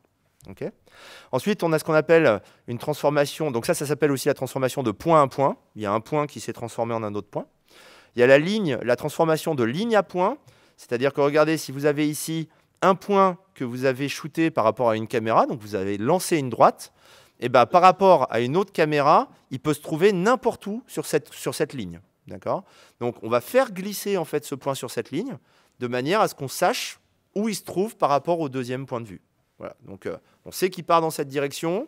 Ensuite, on a ce qu'on appelle une transformation. Donc ça, ça s'appelle aussi la transformation de point à point. Il y a un point qui s'est transformé en un autre point. Il y a la ligne, la transformation de ligne à point. C'est-à-dire que regardez, si vous avez ici un point que vous avez shooté par rapport à une caméra, donc vous avez lancé une droite, et eh ben, par rapport à une autre caméra, il peut se trouver n'importe où sur cette, sur cette ligne. Donc on va faire glisser en fait ce point sur cette ligne de manière à ce qu'on sache où il se trouve par rapport au deuxième point de vue. Euh, on sait qu'il part dans cette direction.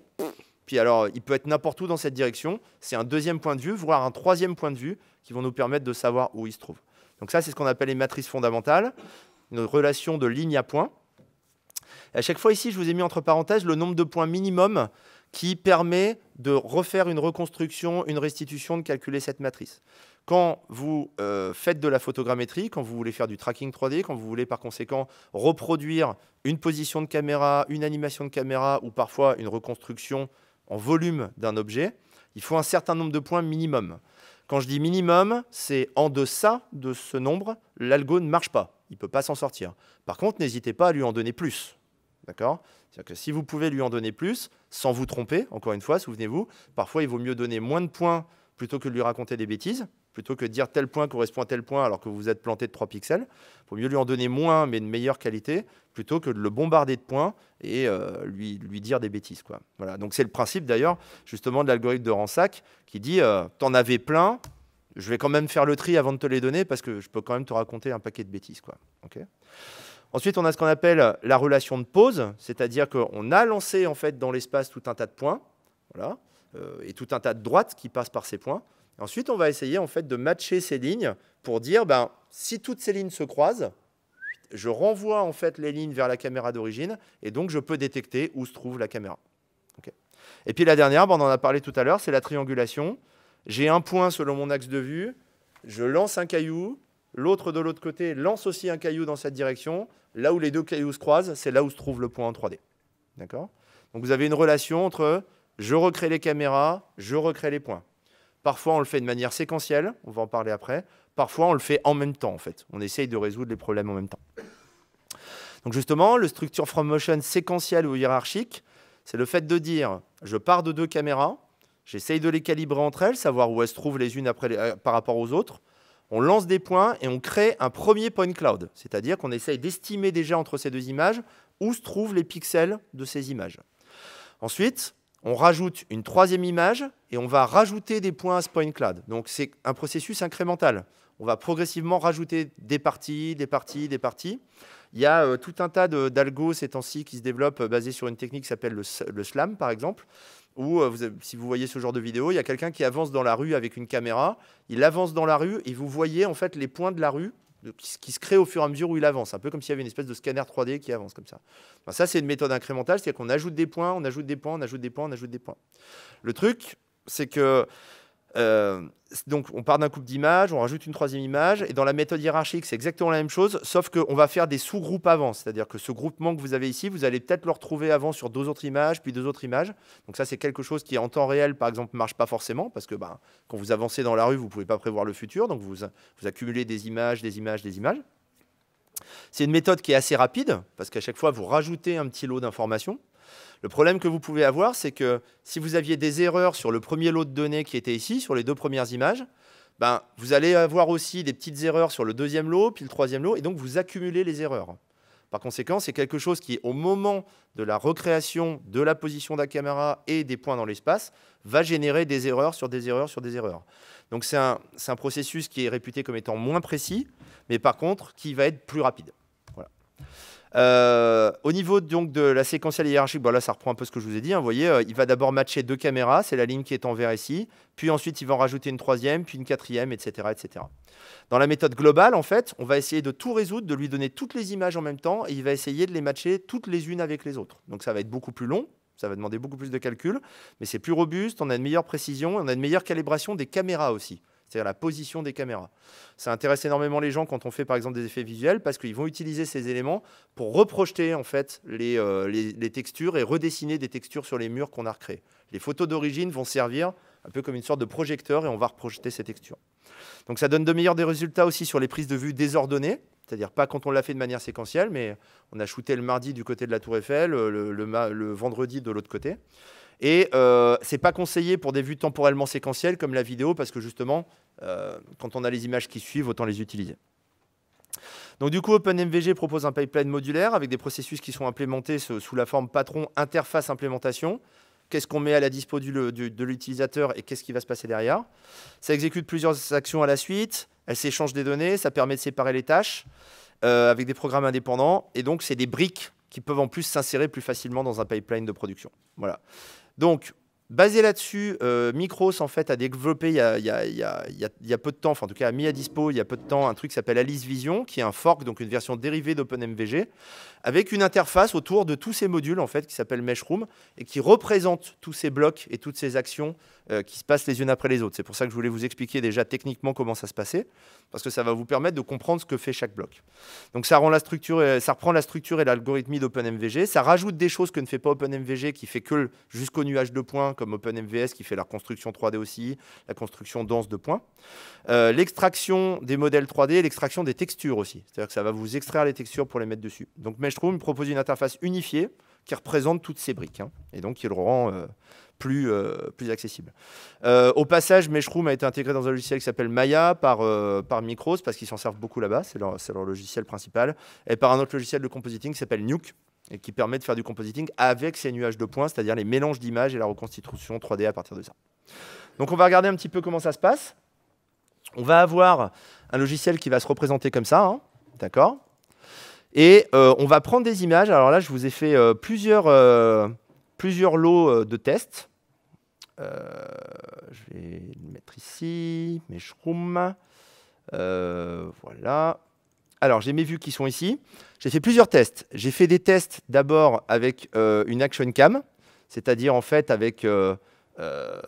Puis alors, il peut être n'importe où dans cette direction. C'est un deuxième point de vue, voire un troisième point de vue, qui vont nous permettre de savoir où il se trouve. Donc ça, c'est ce qu'on appelle les matrices fondamentales, une relation de ligne à point. À chaque fois ici, je vous ai mis entre parenthèses le nombre de points minimum qui permet de refaire une reconstruction, une restitution, de calculer cette matrice. Quand vous euh, faites de la photogrammétrie, quand vous voulez faire du tracking 3D, quand vous voulez par conséquent reproduire une position de caméra, une animation de caméra ou parfois une reconstruction en volume d'un objet, il faut un certain nombre de points minimum. Quand je dis minimum, c'est en deçà de ce nombre, l'algo ne marche pas, il ne peut pas s'en sortir. Par contre, n'hésitez pas à lui en donner plus. D'accord cest à que si vous pouvez lui en donner plus, sans vous tromper, encore une fois, souvenez-vous, parfois il vaut mieux donner moins de points plutôt que de lui raconter des bêtises, plutôt que de dire tel point correspond à tel point alors que vous êtes planté de 3 pixels. Il mieux lui en donner moins mais de meilleure qualité plutôt que de le bombarder de points et euh, lui, lui dire des bêtises. Quoi. Voilà. Donc c'est le principe d'ailleurs justement de l'algorithme de Ransac qui dit euh, t'en avais plein, je vais quand même faire le tri avant de te les donner parce que je peux quand même te raconter un paquet de bêtises. Quoi. Ensuite, on a ce qu'on appelle la relation de pause, c'est-à-dire qu'on a lancé en fait dans l'espace tout un tas de points, voilà, euh, et tout un tas de droites qui passent par ces points. Ensuite, on va essayer en fait de matcher ces lignes pour dire ben, si toutes ces lignes se croisent, je renvoie en fait les lignes vers la caméra d'origine et donc je peux détecter où se trouve la caméra. Et puis la dernière, ben, on en a parlé tout à l'heure, c'est la triangulation. J'ai un point selon mon axe de vue, je lance un caillou, l'autre de l'autre côté lance aussi un caillou dans cette direction. Là où les deux cailloux se croisent, c'est là où se trouve le point en 3D. D'accord Donc vous avez une relation entre je recrée les caméras, je recrée les points. Parfois, on le fait de manière séquentielle, on va en parler après. Parfois, on le fait en même temps, en fait. On essaye de résoudre les problèmes en même temps. Donc justement, le structure from motion séquentiel ou hiérarchique, c'est le fait de dire, je pars de deux caméras, j'essaye de les calibrer entre elles, savoir où elles se trouvent les unes après euh, par rapport aux autres. On lance des points et on crée un premier point cloud, c'est-à-dire qu'on essaye d'estimer déjà entre ces deux images où se trouvent les pixels de ces images. Ensuite, on rajoute une troisième image et on va rajouter des points à ce point cloud. Donc c'est un processus incrémental. On va progressivement rajouter des parties, des parties, des parties. Il y a euh, tout un tas d'algo ces temps-ci qui se développent euh, basés sur une technique qui s'appelle le, slam, par exemple, où euh, si vous voyez ce genre de vidéo, il y a quelqu'un qui avance dans la rue avec une caméra, il avance dans la rue et vous voyez en fait les points de la rue qui, se crée au fur et à mesure où il avance. Un peu comme s'il y avait une espèce de scanner 3D qui avance comme ça. ça, c'est une méthode incrémentale, c'est-à-dire qu'on ajoute des points, on ajoute des points, on ajoute des points, on ajoute des points. Le truc, c'est que euh, donc, on part d'un couple d'images, on rajoute une troisième image, et dans la méthode hiérarchique, c'est exactement la même chose, sauf qu'on va faire des sous-groupes avant. C'est-à-dire que ce groupement que vous avez ici, vous allez peut-être le retrouver avant sur deux autres images, puis deux autres images. Donc, ça, c'est quelque chose qui, en temps réel, par exemple, ne marche pas forcément, parce que ben, quand vous avancez dans la rue, vous ne pouvez pas prévoir le futur, donc vous, vous accumulez des images, des images, des images. C'est une méthode qui est assez rapide, parce qu'à chaque fois, vous rajoutez un petit lot d'informations. Le problème que vous pouvez avoir, c'est que si vous aviez des erreurs sur le premier lot de données qui était ici, sur les deux premières images, ben, vous allez avoir aussi des petites erreurs sur le deuxième lot, puis le troisième lot, et donc vous accumulez les erreurs. Par conséquent, c'est quelque chose qui, au moment de la recréation de la position de la caméra et des points dans l'espace, va générer des erreurs sur des erreurs sur des erreurs. Donc c'est un, un, processus qui est réputé comme étant moins précis, mais par contre qui va être plus rapide. Voilà. Euh, au niveau donc de la séquentielle hiérarchique, bon, bah, ça reprend un peu ce que je vous ai dit. Hein. vous voyez, euh, il va d'abord matcher deux caméras, c'est la ligne qui est en vert ici, puis ensuite il va en rajouter une troisième, puis une quatrième, etc., etc. Dans la méthode globale, en fait, on va essayer de tout résoudre, de lui donner toutes les images en même temps, et il va essayer de les matcher toutes les unes avec les autres. Donc ça va être beaucoup plus long, ça va demander beaucoup plus de calcul, mais c'est plus robuste, on a une meilleure précision, on a une meilleure calibration des caméras aussi c'est-à-dire la position des caméras. Ça intéresse énormément les gens quand on fait par exemple des effets visuels parce qu'ils vont utiliser ces éléments pour reprojeter en fait euh, les, textures et redessiner des textures sur les murs qu'on a recréés. Les photos d'origine vont servir un peu comme une sorte de projecteur et on va reprojeter ces textures. Donc ça donne de meilleurs résultats aussi sur les prises de vue désordonnées, c'est-à-dire pas quand on l'a fait de manière séquentielle, mais on a shooté le mardi du côté de la Tour Eiffel, euh, le, le vendredi de l'autre côté. Et ce euh, c'est pas conseillé pour des vues temporellement séquentielles comme la vidéo, parce que justement, euh, quand on a les images qui suivent, autant les utiliser. Donc du coup, OpenMVG propose un pipeline modulaire avec des processus qui sont implémentés sous la forme patron interface implémentation. Qu'est-ce qu'on met à la dispo de l'utilisateur et qu'est-ce qui va se passer derrière Ça exécute plusieurs actions à la suite, elle s'échange des données, ça permet de séparer les tâches euh, avec des programmes indépendants. Et donc, c'est des briques qui peuvent en plus s'insérer plus facilement dans un pipeline de production. Voilà. Donc, Basé là-dessus, euh, Micros en fait a développé il y a, peu de temps, enfin en tout cas a mis à dispo il y a peu de temps un truc qui s'appelle Alice Vision, qui est un fork, donc une version dérivée d'OpenMVG, avec une interface autour de tous ces modules en fait qui s'appelle Meshroom et qui représente tous ces blocs et toutes ces actions euh, qui se passent les unes après les autres. C'est pour ça que je voulais vous expliquer déjà techniquement comment ça se passait, parce que ça va vous permettre de comprendre ce que fait chaque bloc. Donc ça, rend la structure, ça reprend la structure et l'algorithmie d'OpenMVG, ça rajoute des choses que ne fait pas OpenMVG, qui fait que jusqu'au nuage de points comme OpenMVS qui fait la construction 3D aussi, la construction dense de points. Euh, l'extraction des modèles 3D, l'extraction des textures aussi. C'est-à-dire que ça va vous extraire les textures pour les mettre dessus. Donc Meshroom propose une interface unifiée qui représente toutes ces briques hein, et donc qui le rend euh, plus, euh, plus accessible. au passage, Meshroom a été intégré dans un logiciel qui s'appelle Maya par, par Micros parce qu'ils s'en servent beaucoup là-bas, c'est leur, logiciel principal, et par un autre logiciel de compositing qui s'appelle Nuke et qui permet de faire du compositing avec ces nuages de points, c'est-à-dire les mélanges d'images et la reconstitution 3D à partir de ça. Donc on va regarder un petit peu comment ça se passe. On va avoir un logiciel qui va se représenter comme ça, hein, d'accord Et euh, on va prendre des images. Alors là, je vous ai fait euh, plusieurs, euh, plusieurs lots de tests. je vais le mettre ici, Meshroom, voilà. Alors, j'ai mes vues qui sont ici. J'ai fait plusieurs tests. J'ai fait des tests d'abord avec euh, une action cam, c'est-à-dire en fait avec euh, euh,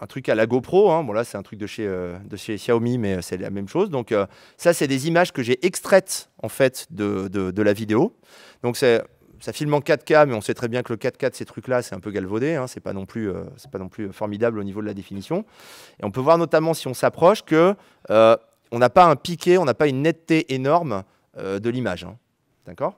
un truc à la GoPro. Hein. Bon là, c'est un truc de chez, de chez Xiaomi, mais c'est la même chose. Donc ça, c'est des images que j'ai extraites en fait de, la vidéo. Donc c'est ça filme en 4K, mais on sait très bien que le 4K de ces trucs-là, c'est un peu galvaudé. Hein, c'est pas non plus, pas non plus formidable au niveau de la définition. Et on peut voir notamment si on s'approche que on n'a pas un piqué, on n'a pas une netteté énorme de l'image. Hein. D'accord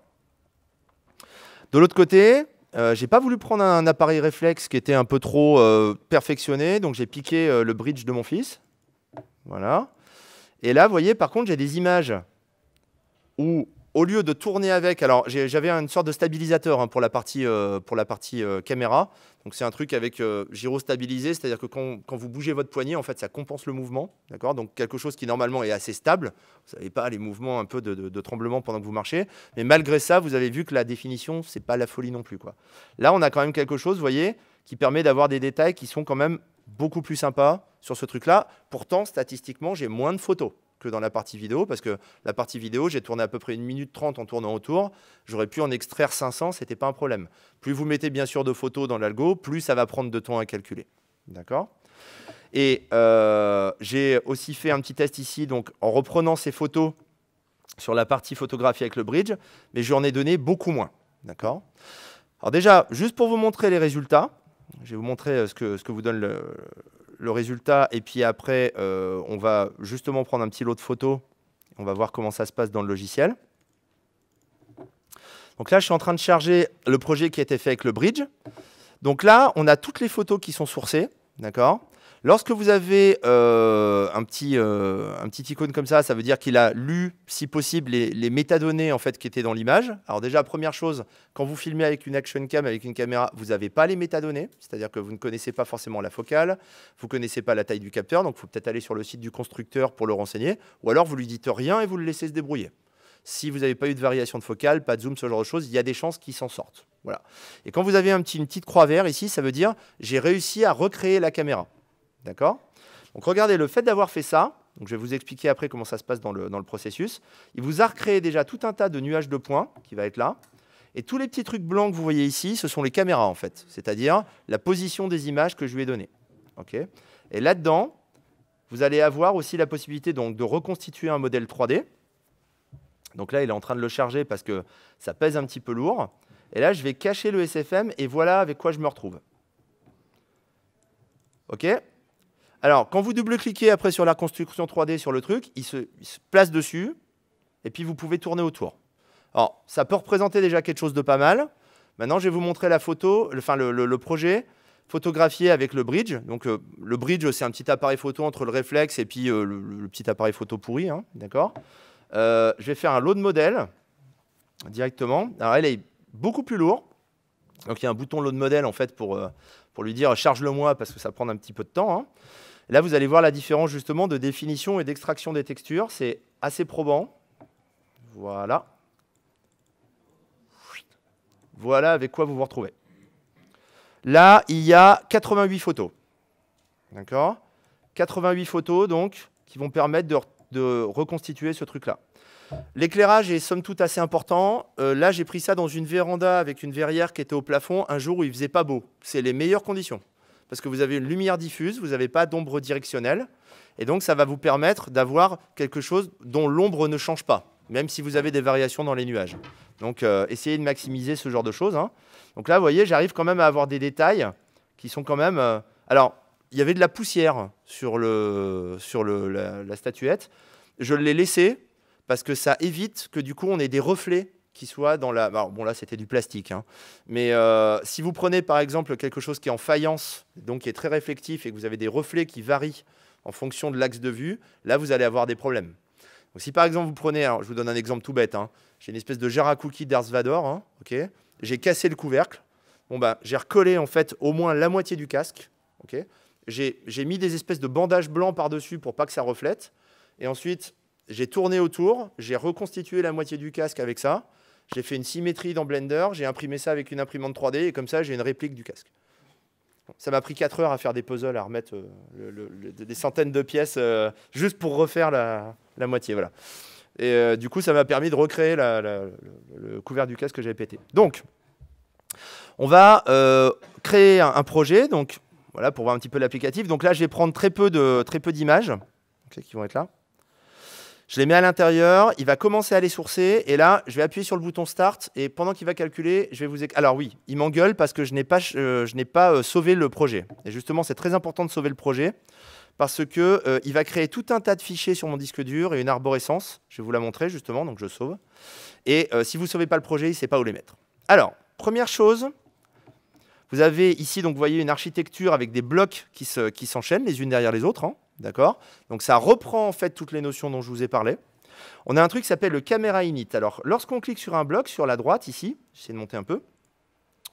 De l'autre côté, je euh, j'ai pas voulu prendre un, appareil réflexe qui était un peu trop euh, perfectionné, donc j'ai piqué euh, le bridge de mon fils. Voilà. Et là, vous voyez, par contre, j'ai des images où au lieu de tourner avec, alors j'avais une sorte de stabilisateur hein, pour la partie, euh, pour la partie euh, caméra. Donc c'est un truc avec euh, gyro stabilisé, c'est-à-dire que quand, vous bougez votre poignet, en fait, ça compense le mouvement, d'accord Donc quelque chose qui normalement est assez stable. Vous n'avez pas les mouvements un peu de, tremblement pendant que vous marchez, mais malgré ça, vous avez vu que la définition, ce n'est pas la folie non plus, quoi. Là, on a quand même quelque chose, vous voyez, qui permet d'avoir des détails qui sont quand même beaucoup plus sympas sur ce truc-là. Pourtant, statistiquement, j'ai moins de photos que dans la partie vidéo, parce que la partie vidéo, j'ai tourné à peu près une minute trente en tournant autour. J'aurais pu en extraire 500, c'était pas un problème. Plus vous mettez bien sûr de photos dans l'algo, plus ça va prendre de temps à calculer. D'accord Et euh, j'ai aussi fait un petit test ici, donc en reprenant ces photos sur la partie photographie avec le bridge, mais j'en ai donné beaucoup moins. D'accord Alors déjà, juste pour vous montrer les résultats, je vais vous montrer euh, ce que, ce que vous donne le, le résultat. Et puis après, euh, on va justement prendre un petit lot de photos. On va voir comment ça se passe dans le logiciel. Donc là, je suis en train de charger le projet qui a été fait avec le bridge. Donc là, on a toutes les photos qui sont sourcées. D'accord Lorsque vous avez euh, un, petit, euh, un petit icône comme ça, ça veut dire qu'il a lu, si possible, les, métadonnées en fait, qui étaient dans l'image. Alors déjà, première chose, quand vous filmez avec une action cam, avec une caméra, vous n'avez pas les métadonnées, c'est-à-dire que vous ne connaissez pas forcément la focale, vous ne connaissez pas la taille du capteur, donc il faut peut-être aller sur le site du constructeur pour le renseigner, ou alors vous lui dites rien et vous le laissez se débrouiller si vous n'avez pas eu de variation de focale, pas de zoom, ce genre de choses, il y a des chances qu'il s'en sorte. Voilà. Et quand vous avez un petit, une petite croix verte ici, ça veut dire j'ai réussi à recréer la caméra. D'accord Donc regardez, le fait d'avoir fait ça, donc je vais vous expliquer après comment ça se passe dans le, processus, il vous a recréé déjà tout un tas de nuages de points qui va être là. Et tous les petits trucs blancs que vous voyez ici, ce sont les caméras en fait, c'est-à-dire la position des images que je lui ai données. et là-dedans, vous allez avoir aussi la possibilité donc, de reconstituer un modèle 3D. Donc là, il est en train de le charger parce que ça pèse un petit peu lourd. Et là, je vais cacher le SFM et voilà avec quoi je me retrouve. OK alors, quand vous double-cliquez après sur la construction 3D sur le truc, il se, place dessus, et puis vous pouvez tourner autour. Alors, ça peut représenter déjà quelque chose de pas mal. Maintenant, je vais vous montrer la photo, le, enfin le, projet photographié avec le bridge. Donc, euh, le bridge, c'est un petit appareil photo entre le réflexe et puis euh, le, petit appareil photo pourri, hein, d'accord euh, Je vais faire un lot de modèle directement. Alors, elle est beaucoup plus lourde. Donc, il y a un bouton load de modèle en fait pour, pour lui dire charge-le moi parce que ça prend un petit peu de temps. Hein. Là, vous allez voir la différence justement de définition et d'extraction des textures. C'est assez probant. Voilà. Voilà avec quoi vous vous retrouvez. Là, il y a 88 photos. D'accord 88 photos, donc, qui vont permettre de, reconstituer ce truc-là. L'éclairage est somme toute assez important. Euh, là, j'ai pris ça dans une véranda avec une verrière qui était au plafond un jour où il faisait pas beau. C'est les meilleures conditions parce que vous avez une lumière diffuse, vous n'avez pas d'ombre directionnelle, et donc ça va vous permettre d'avoir quelque chose dont l'ombre ne change pas, même si vous avez des variations dans les nuages. Donc euh, essayez de maximiser ce genre de choses. Hein. Donc là, vous voyez, j'arrive quand même à avoir des détails qui sont quand même... Euh, alors, il y avait de la poussière sur, le, sur la, statuette. Je l'ai laissé parce que ça évite que du coup on ait des reflets soit dans la. bon, là, c'était du plastique. Hein. Mais euh, si vous prenez, par exemple, quelque chose qui est en faïence, donc qui est très réflectif et que vous avez des reflets qui varient en fonction de l'axe de vue, là, vous allez avoir des problèmes. Donc, si par exemple, vous prenez. je vous donne un exemple tout bête. Hein. J'ai une espèce de Jara Cookie Vador. Hein, j'ai cassé le couvercle. Bon, ben, j'ai recollé, en fait, au moins la moitié du casque. J'ai mis des espèces de bandages blancs par-dessus pour pas que ça reflète. Et ensuite, j'ai tourné autour, j'ai reconstitué la moitié du casque avec ça. J'ai fait une symétrie dans Blender, j'ai imprimé ça avec une imprimante 3D et comme ça, j'ai une réplique du casque. Ça m'a pris 4 heures à faire des puzzles, à remettre euh, des centaines de pièces euh, juste pour refaire la, moitié. Voilà. Et euh, du coup, ça m'a permis de recréer le couvert du casque que j'avais pété. Donc, on va créer un, projet donc, voilà, pour voir un petit peu l'applicatif. Donc là, je vais prendre très peu d'images qui vont être là. Je les mets à l'intérieur, il va commencer à les sourcer, et là, je vais appuyer sur le bouton Start, et pendant qu'il va calculer, je vais vous... Alors oui, il m'engueule parce que je n'ai pas, euh, je n'ai pas euh, sauvé le projet. Et justement, c'est très important de sauver le projet, parce qu'il euh, il va créer tout un tas de fichiers sur mon disque dur et une arborescence. Je vais vous la montrer, justement, donc je sauve. Et si vous ne sauvez pas le projet, il ne sait pas où les mettre. Alors, première chose, vous avez ici, donc, vous voyez une architecture avec des blocs qui s'enchaînent se, qui les unes derrière les autres. Hein. D'accord Donc ça reprend en fait toutes les notions dont je vous ai parlé. On a un truc qui s'appelle le camera init. Alors lorsqu'on clique sur un bloc sur la droite ici, j'essaie de monter un peu,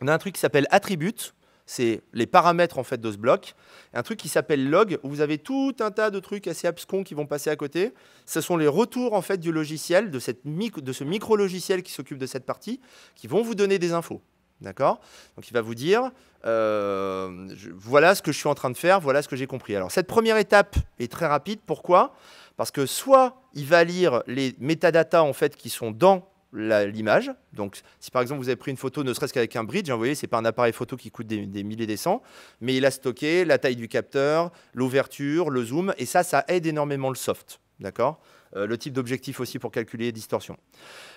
on a un truc qui s'appelle attribute, c'est les paramètres en fait de ce bloc, un truc qui s'appelle log où vous avez tout un tas de trucs assez abscons qui vont passer à côté. Ce sont les retours en fait du logiciel, de, cette de ce micro logiciel qui s'occupe de cette partie, qui vont vous donner des infos. D'accord Donc il va vous dire, euh, voilà ce que je suis en train de faire, voilà ce que j'ai compris. Alors cette première étape est très rapide, pourquoi Parce que soit il va lire les métadatas en fait qui sont dans l'image. Donc si par exemple vous avez pris une photo ne serait-ce qu'avec un bridge, hein, vous voyez, c'est pas un appareil photo qui coûte des, des milliers des cents, mais il a stocké la taille du capteur, l'ouverture, le zoom, et ça, ça aide énormément le soft. D'accord euh, le type d'objectif aussi pour calculer les distorsions.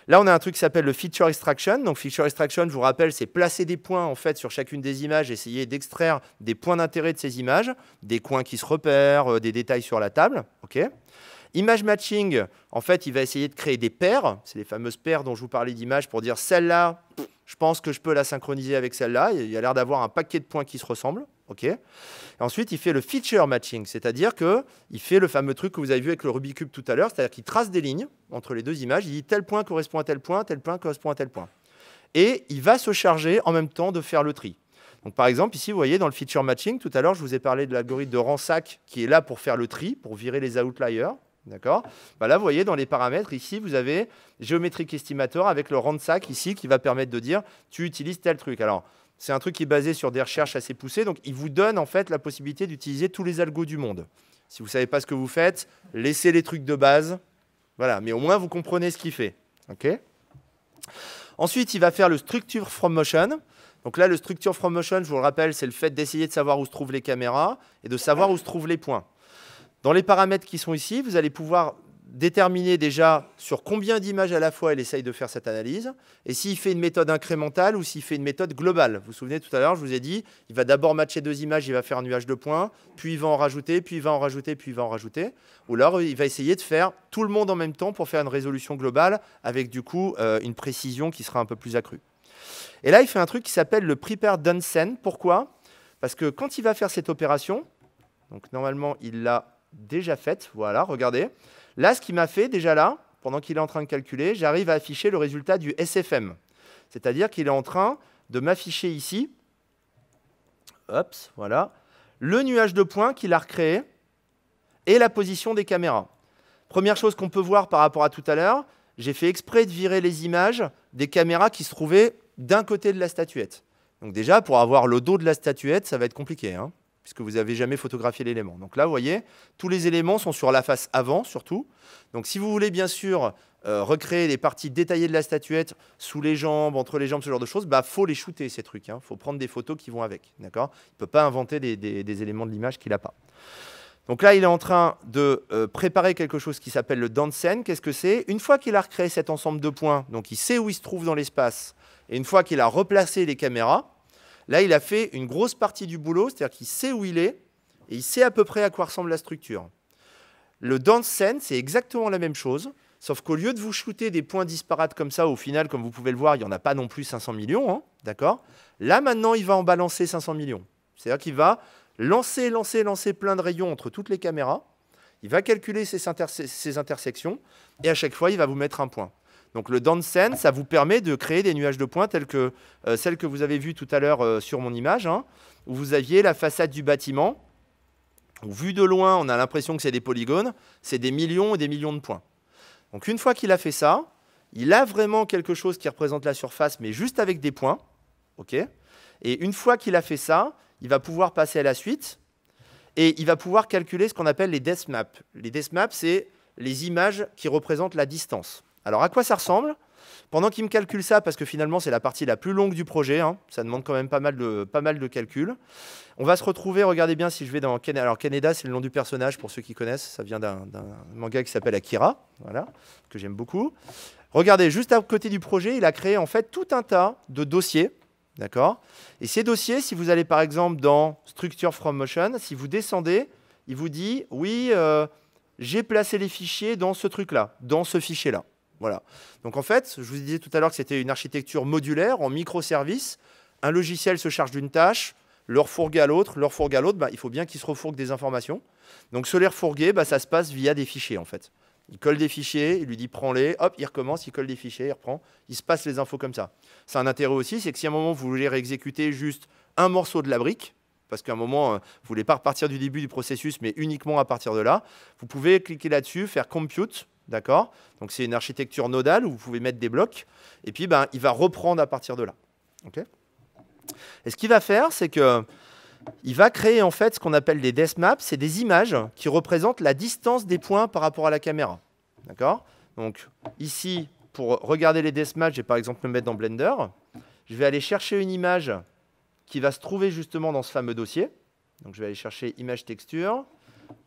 Là, on a un truc qui s'appelle le feature extraction. Donc, feature extraction, je vous rappelle, c'est placer des points en fait sur chacune des images, essayer d'extraire des points d'intérêt de ces images, des coins qui se repèrent, euh, des détails sur la table. OK Image matching, en fait, il va essayer de créer des paires. C'est les fameuses paires dont je vous parlais d'images pour dire celle-là, je pense que je peux la synchroniser avec celle-là. Il y a l'air d'avoir un paquet de points qui se ressemblent. OK. ensuite, il fait le feature matching, c'est-à-dire que il fait le fameux truc que vous avez vu avec le Rubik's Cube tout à l'heure, c'est-à-dire qu'il trace des lignes entre les deux images, il dit tel point correspond à tel point, tel point correspond à tel point. Et il va se charger en même temps de faire le tri. Donc, par exemple, ici, vous voyez dans le feature matching, tout à l'heure, je vous ai parlé de l'algorithme de RANSAC qui est là pour faire le tri, pour virer les outliers. D'accord bah Là, vous voyez, dans les paramètres, ici, vous avez Geometric Estimator » avec le Ransac » ici qui va permettre de dire tu utilises tel truc. Alors, c'est un truc qui est basé sur des recherches assez poussées, donc il vous donne en fait la possibilité d'utiliser tous les algos du monde. Si vous ne savez pas ce que vous faites, laissez les trucs de base. Voilà, mais au moins vous comprenez ce qu'il fait. OK Ensuite, il va faire le structure from motion. Donc là, le structure from motion, je vous le rappelle, c'est le fait d'essayer de savoir où se trouvent les caméras et de savoir où se trouvent les points. Dans les paramètres qui sont ici, vous allez pouvoir déterminer déjà sur combien d'images à la fois elle essaye de faire cette analyse, et s'il fait une méthode incrémentale ou s'il fait une méthode globale. Vous vous souvenez tout à l'heure, je vous ai dit, il va d'abord matcher deux images, il va faire un nuage de points, puis il va en rajouter, puis il va en rajouter, puis il va en rajouter. Ou alors il va essayer de faire tout le monde en même temps pour faire une résolution globale, avec du coup euh, une précision qui sera un peu plus accrue. Et là, il fait un truc qui s'appelle le prepare done Pourquoi Parce que quand il va faire cette opération, donc normalement il l'a déjà faite. Voilà, regardez. Là, ce qu'il m'a fait déjà là, pendant qu'il est en train de calculer, j'arrive à afficher le résultat du SFM. C'est-à-dire qu'il est en train de m'afficher ici, Hop, voilà, le nuage de points qu'il a recréé et la position des caméras. Première chose qu'on peut voir par rapport à tout à l'heure, j'ai fait exprès de virer les images des caméras qui se trouvaient d'un côté de la statuette. Donc déjà, pour avoir le dos de la statuette, ça va être compliqué. Hein puisque vous n'avez jamais photographié l'élément. Donc là, vous voyez, tous les éléments sont sur la face avant, surtout. Donc si vous voulez, bien sûr, euh, recréer les parties détaillées de la statuette, sous les jambes, entre les jambes, ce genre de choses, bah faut les shooter, ces trucs. Il hein. faut prendre des photos qui vont avec. D'accord Il ne peut pas inventer des, éléments de l'image qu'il n'a pas. Donc là, il est en train de euh, préparer quelque chose qui s'appelle le Dansen. Qu'est-ce que c'est Une fois qu'il a recréé cet ensemble de points, donc il sait où il se trouve dans l'espace, et une fois qu'il a replacé les caméras, Là, il a fait une grosse partie du boulot, c'est-à-dire qu'il sait où il est et il sait à peu près à quoi ressemble la structure. Le dance scene, c'est exactement la même chose, sauf qu'au lieu de vous shooter des points disparates comme ça, au final, comme vous pouvez le voir, il n'y en a pas non plus 500 millions, hein, d'accord Là, maintenant, il va en balancer 500 millions. C'est-à-dire qu'il va lancer, lancer, lancer plein de rayons entre toutes les caméras. Il va calculer ces ses, intersections et à chaque fois, il va vous mettre un point. Donc le Dansen, ça vous permet de créer des nuages de points tels que euh, celles que vous avez vues tout à l'heure euh, sur mon image, hein. où vous aviez la façade du bâtiment. Vu de loin, on a l'impression que c'est des polygones, c'est des millions et des millions de points. Donc une fois qu'il a fait ça, il a vraiment quelque chose qui représente la surface, mais juste avec des points. et une fois qu'il a fait ça, il va pouvoir passer à la suite et il va pouvoir calculer ce qu'on appelle les death maps. Les death maps, c'est les images qui représentent la distance. Alors à quoi ça ressemble Pendant qu'il me calcule ça, parce que finalement c'est la partie la plus longue du projet, hein, ça demande quand même pas mal, de, pas mal de calculs, on va se retrouver, regardez bien si je vais dans alors Canada c'est le nom du personnage pour ceux qui connaissent, ça vient d'un manga qui s'appelle Akira, voilà, que j'aime beaucoup. Regardez, juste à côté du projet, il a créé en fait tout un tas de dossiers, d'accord Et ces dossiers, si vous allez par exemple dans Structure from Motion, si vous descendez, il vous dit, oui, euh, j'ai placé les fichiers dans ce truc-là, dans ce fichier-là. Voilà. Donc en fait, je vous disais tout à l'heure que c'était une architecture modulaire en microservices. Un logiciel se charge d'une tâche, le refourgue à l'autre, le refourgue à l'autre, bah, il faut bien qu'il se refourgue des informations. Donc se les refourguer, bah, ça se passe via des fichiers en fait. Il colle des fichiers, il lui dit prends-les, hop, il recommence, il colle des fichiers, il reprend, il se passe les infos comme ça. C'est un intérêt aussi, c'est que si à un moment vous voulez réexécuter juste un morceau de la brique, parce qu'à un moment, euh, vous ne voulez pas repartir du début du processus, mais uniquement à partir de là, vous pouvez cliquer là-dessus, faire compute, D'accord Donc c'est une architecture nodale où vous pouvez mettre des blocs, et puis ben, il va reprendre à partir de là. et ce qu'il va faire, c'est que il va créer en fait ce qu'on appelle des death maps, c'est des images qui représentent la distance des points par rapport à la caméra. D'accord Donc ici, pour regarder les death maps, je vais par exemple me mettre dans Blender. Je vais aller chercher une image qui va se trouver justement dans ce fameux dossier. Donc je vais aller chercher image texture.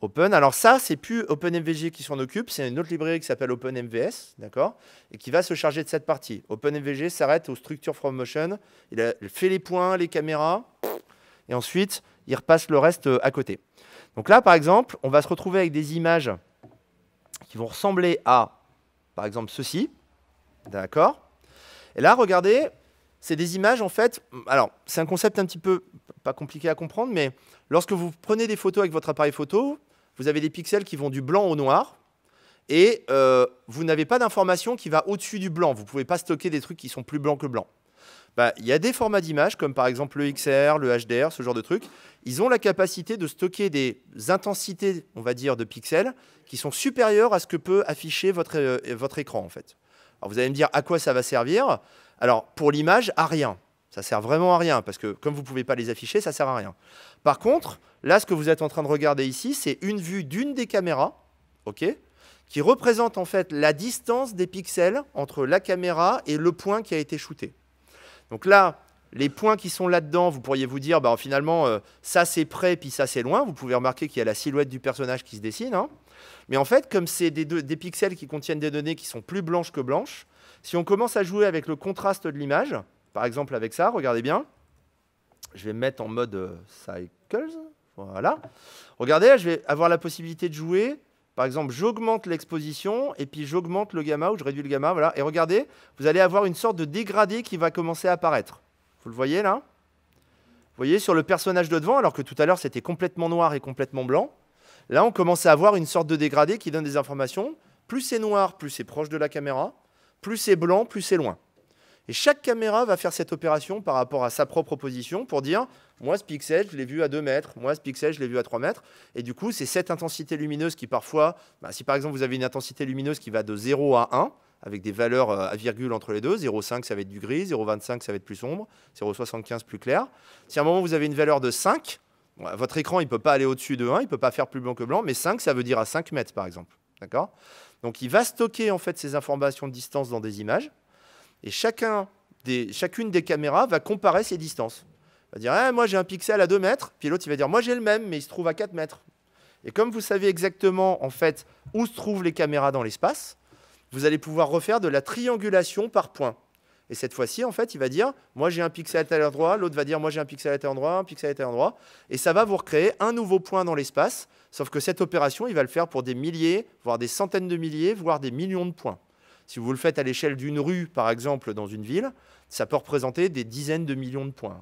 Open. Alors ça, c'est plus OpenMVG qui s'en occupe, c'est une autre librairie qui s'appelle OpenMVS, d'accord, et qui va se charger de cette partie. OpenMVG s'arrête aux structures from motion, il, il fait les points, les caméras, et ensuite il repasse le reste euh, à côté. Donc là, par exemple, on va se retrouver avec des images qui vont ressembler à, par exemple, ceci, d'accord. Et là, regardez, c'est des images en fait. Alors, c'est un concept un petit peu pas compliqué à comprendre, mais lorsque vous prenez des photos avec votre appareil photo, vous avez des pixels qui vont du blanc au noir, et euh, vous n'avez pas d'information qui va au-dessus du blanc. Vous ne pouvez pas stocker des trucs qui sont plus blancs que blanc. Bah, il y a des formats d'image, comme par exemple le XR, le HDR, ce genre de trucs. Ils ont la capacité de stocker des intensités, on va dire, de pixels qui sont supérieures à ce que peut afficher votre, euh, votre écran, en fait. vous allez me dire à quoi ça va servir Alors, pour l'image, à rien. Ça sert vraiment à rien, parce que comme vous ne pouvez pas les afficher, ça sert à rien. Par contre, là, ce que vous êtes en train de regarder ici, c'est une vue d'une des caméras, ok, qui représente en fait la distance des pixels entre la caméra et le point qui a été shooté. Donc là, les points qui sont là-dedans, vous pourriez vous dire, bah, finalement, euh, ça c'est près, puis ça c'est loin. Vous pouvez remarquer qu'il y a la silhouette du personnage qui se dessine. Hein. Mais en fait, comme c'est des, pixels qui contiennent des données qui sont plus blanches que blanches, si on commence à jouer avec le contraste de l'image, par exemple, avec ça, regardez bien. Je vais mettre en mode euh, Cycles. Voilà. Regardez, je vais avoir la possibilité de jouer. Par exemple, j'augmente l'exposition et puis j'augmente le gamma ou je réduis le gamma. Voilà. Et regardez, vous allez avoir une sorte de dégradé qui va commencer à apparaître. Vous le voyez là Vous voyez sur le personnage de devant, alors que tout à l'heure c'était complètement noir et complètement blanc. Là, on commence à avoir une sorte de dégradé qui donne des informations. Plus c'est noir, plus c'est proche de la caméra. Plus c'est blanc, plus c'est loin. Et chaque caméra va faire cette opération par rapport à sa propre position pour dire moi, ce pixel, je l'ai vu à 2 mètres, moi, ce pixel, je l'ai vu à 3 mètres. Et du coup, c'est cette intensité lumineuse qui, parfois, bah, si par exemple vous avez une intensité lumineuse qui va de 0 à 1, avec des valeurs euh, à virgule entre les deux. 0,5, ça va être du gris, 0,25, ça va être plus sombre, 0,75, plus clair. Si à un moment, vous avez une valeur de 5, votre écran, il ne peut pas aller au-dessus de 1, il ne peut pas faire plus blanc que blanc, mais 5, ça veut dire à 5 mètres, par exemple. Donc, il va stocker, en fait, ces informations de distance dans des images. Et chacune des caméras va comparer ses distances. Va dire, eh, moi j'ai un pixel à 2 mètres, puis l'autre il va dire, moi j'ai le même, mais il se trouve à 4 mètres. Et comme vous savez exactement en fait où se trouvent les caméras dans l'espace, vous allez pouvoir refaire de la triangulation par point. Et cette fois-ci, en fait, il va dire Moi, j'ai un pixel à tel endroit. L'autre va dire Moi, j'ai un pixel à tel endroit, un pixel à tel endroit. Et ça va vous recréer un nouveau point dans l'espace. Sauf que cette opération, il va le faire pour des milliers, voire des centaines de milliers, voire des millions de points. Si vous le faites à l'échelle d'une rue, par exemple, dans une ville, ça peut représenter des dizaines de millions de points.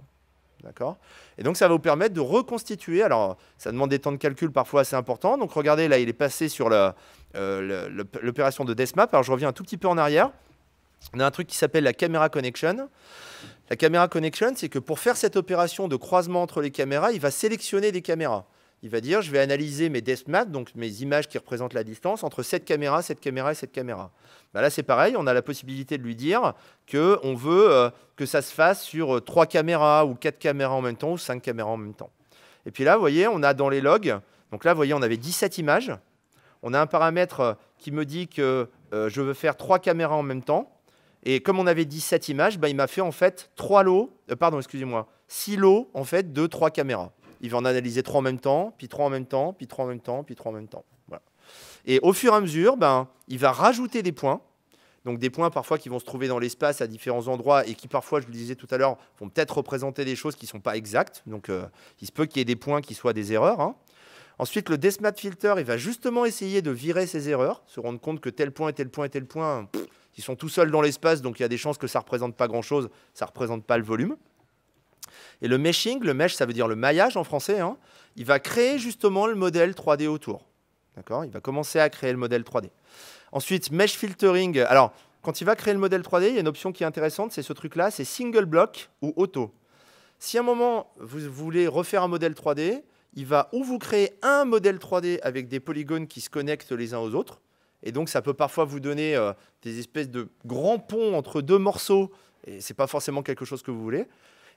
D'accord Et donc, ça va vous permettre de reconstituer. Alors, ça demande des temps de calcul parfois assez importants. Donc, regardez, là, il est passé sur euh, l'opération de DesMap. Alors, je reviens un tout petit peu en arrière. On a un truc qui s'appelle la caméra connection. La caméra connection, c'est que pour faire cette opération de croisement entre les caméras, il va sélectionner des caméras il va dire je vais analyser mes deathmaps, donc mes images qui représentent la distance, entre cette caméra, cette caméra et cette caméra. Bah là, c'est pareil, on a la possibilité de lui dire qu'on veut euh, que ça se fasse sur euh, trois caméras ou quatre caméras en même temps ou cinq caméras en même temps. Et puis là, vous voyez, on a dans les logs, donc là, vous voyez, on avait 17 images. On a un paramètre euh, qui me dit que je veux faire trois caméras en même temps. Et comme on avait 17 images, bah, il m'a fait en fait trois lots, pardon, excusez-moi, six lots en fait de trois caméras il va en analyser trois en même temps, puis trois en même temps, puis trois en même temps, puis trois en même temps. Voilà. Et au fur et à mesure, ben, il va rajouter des points. Donc des points parfois qui vont se trouver dans l'espace à différents endroits et qui parfois, je le disais tout à l'heure, vont peut-être représenter des choses qui ne sont pas exactes. Donc euh, il se peut qu'il y ait des points qui soient des erreurs. Hein. Ensuite, le DESMAT filter, il va justement essayer de virer ces erreurs, se rendre compte que tel point tel point tel point, qui ils sont tout seuls dans l'espace, donc il y a des chances que ça ne représente pas grand-chose, ça ne représente pas le volume. Et le meshing, le mesh, ça veut dire le maillage en français, hein, il va créer justement le modèle 3D autour. D'accord Il va commencer à créer le modèle 3D. Ensuite, mesh filtering. Alors, quand il va créer le modèle 3D, il y a une option qui est intéressante, c'est ce truc-là, c'est single block ou auto. Si à un moment, vous voulez refaire un modèle 3D, il va ou vous créer un modèle 3D avec des polygones qui se connectent les uns aux autres, et donc ça peut parfois vous donner euh, des espèces de grands ponts entre deux morceaux, et ce n'est pas forcément quelque chose que vous voulez,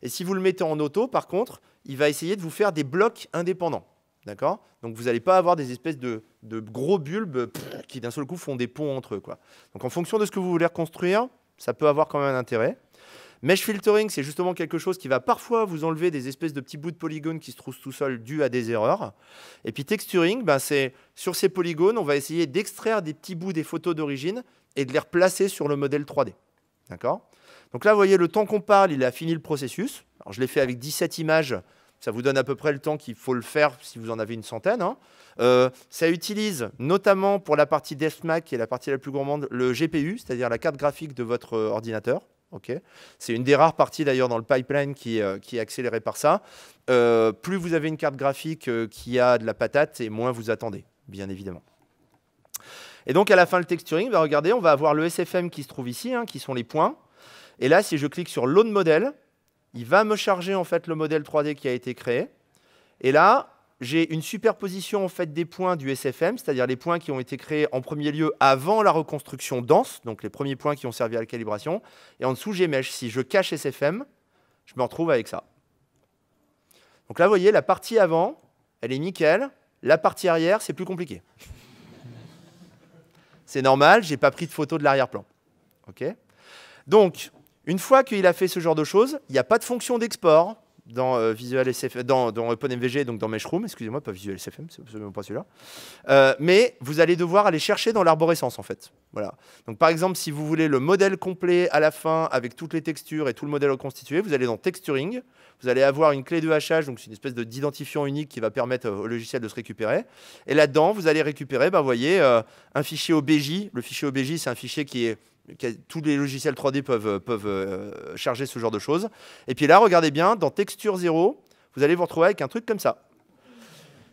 et si vous le mettez en auto, par contre, il va essayer de vous faire des blocs indépendants. D'accord Donc vous n'allez pas avoir des espèces de, gros bulbes qui d'un seul coup font des ponts entre eux. Quoi. Donc en fonction de ce que vous voulez reconstruire, ça peut avoir quand même un intérêt. Mesh filtering, c'est justement quelque chose qui va parfois vous enlever des espèces de petits bouts de polygones qui se trouvent tout seuls dus à des erreurs. Et puis texturing, ben c'est sur ces polygones, on va essayer d'extraire des petits bouts des photos d'origine et de les replacer sur le modèle 3D. D'accord donc là, vous voyez, le temps qu'on parle, il a fini le processus. je l'ai fait avec 17 images. Ça vous donne à peu près le temps qu'il faut le faire si vous en avez une centaine. Hein. Euh, ça utilise notamment pour la partie DeathMac, qui est la partie la plus gourmande, le GPU, c'est-à-dire la carte graphique de votre euh, ordinateur. OK C'est une des rares parties d'ailleurs dans le pipeline qui, euh, est accélérée par ça. plus vous avez une carte graphique qui a de la patate, et moins vous attendez, bien évidemment. Et donc à la fin, le texturing, bah, regardez, on va avoir le SFM qui se trouve ici, hein, qui sont les points. Et là, si je clique sur Load Model, il va me charger en fait le modèle 3D qui a été créé. Et là, j'ai une superposition en fait des points du SFM, c'est-à-dire les points qui ont été créés en premier lieu avant la reconstruction dense, donc les premiers points qui ont servi à la calibration. Et en dessous, j'ai mesh. Si je cache SFM, je me retrouve avec ça. Donc là, vous voyez, la partie avant, elle est nickel. La partie arrière, c'est plus compliqué. c'est normal, je n'ai pas pris de photo de l'arrière-plan. OK Donc, une fois qu'il a fait ce genre de choses, il n'y a pas de fonction d'export dans euh, Visual dans, dans, OpenMVG, donc dans Meshroom, excusez-moi, pas Visual SFM, c'est absolument pas celui-là. Euh, mais vous allez devoir aller chercher dans l'arborescence, en fait. Voilà. Donc, par exemple, si vous voulez le modèle complet à la fin, avec toutes les textures et tout le modèle reconstitué, vous allez dans Texturing, vous allez avoir une clé de hachage, donc c'est une espèce d'identifiant unique qui va permettre euh, au logiciel de se récupérer. Et là-dedans, vous allez récupérer, bah, vous voyez, un fichier OBJ. Le fichier OBJ, c'est un fichier qui est tous les logiciels 3D peuvent, euh, peuvent euh, charger ce genre de choses. Et puis là, regardez bien, dans Texture 0, vous allez vous retrouver avec un truc comme ça.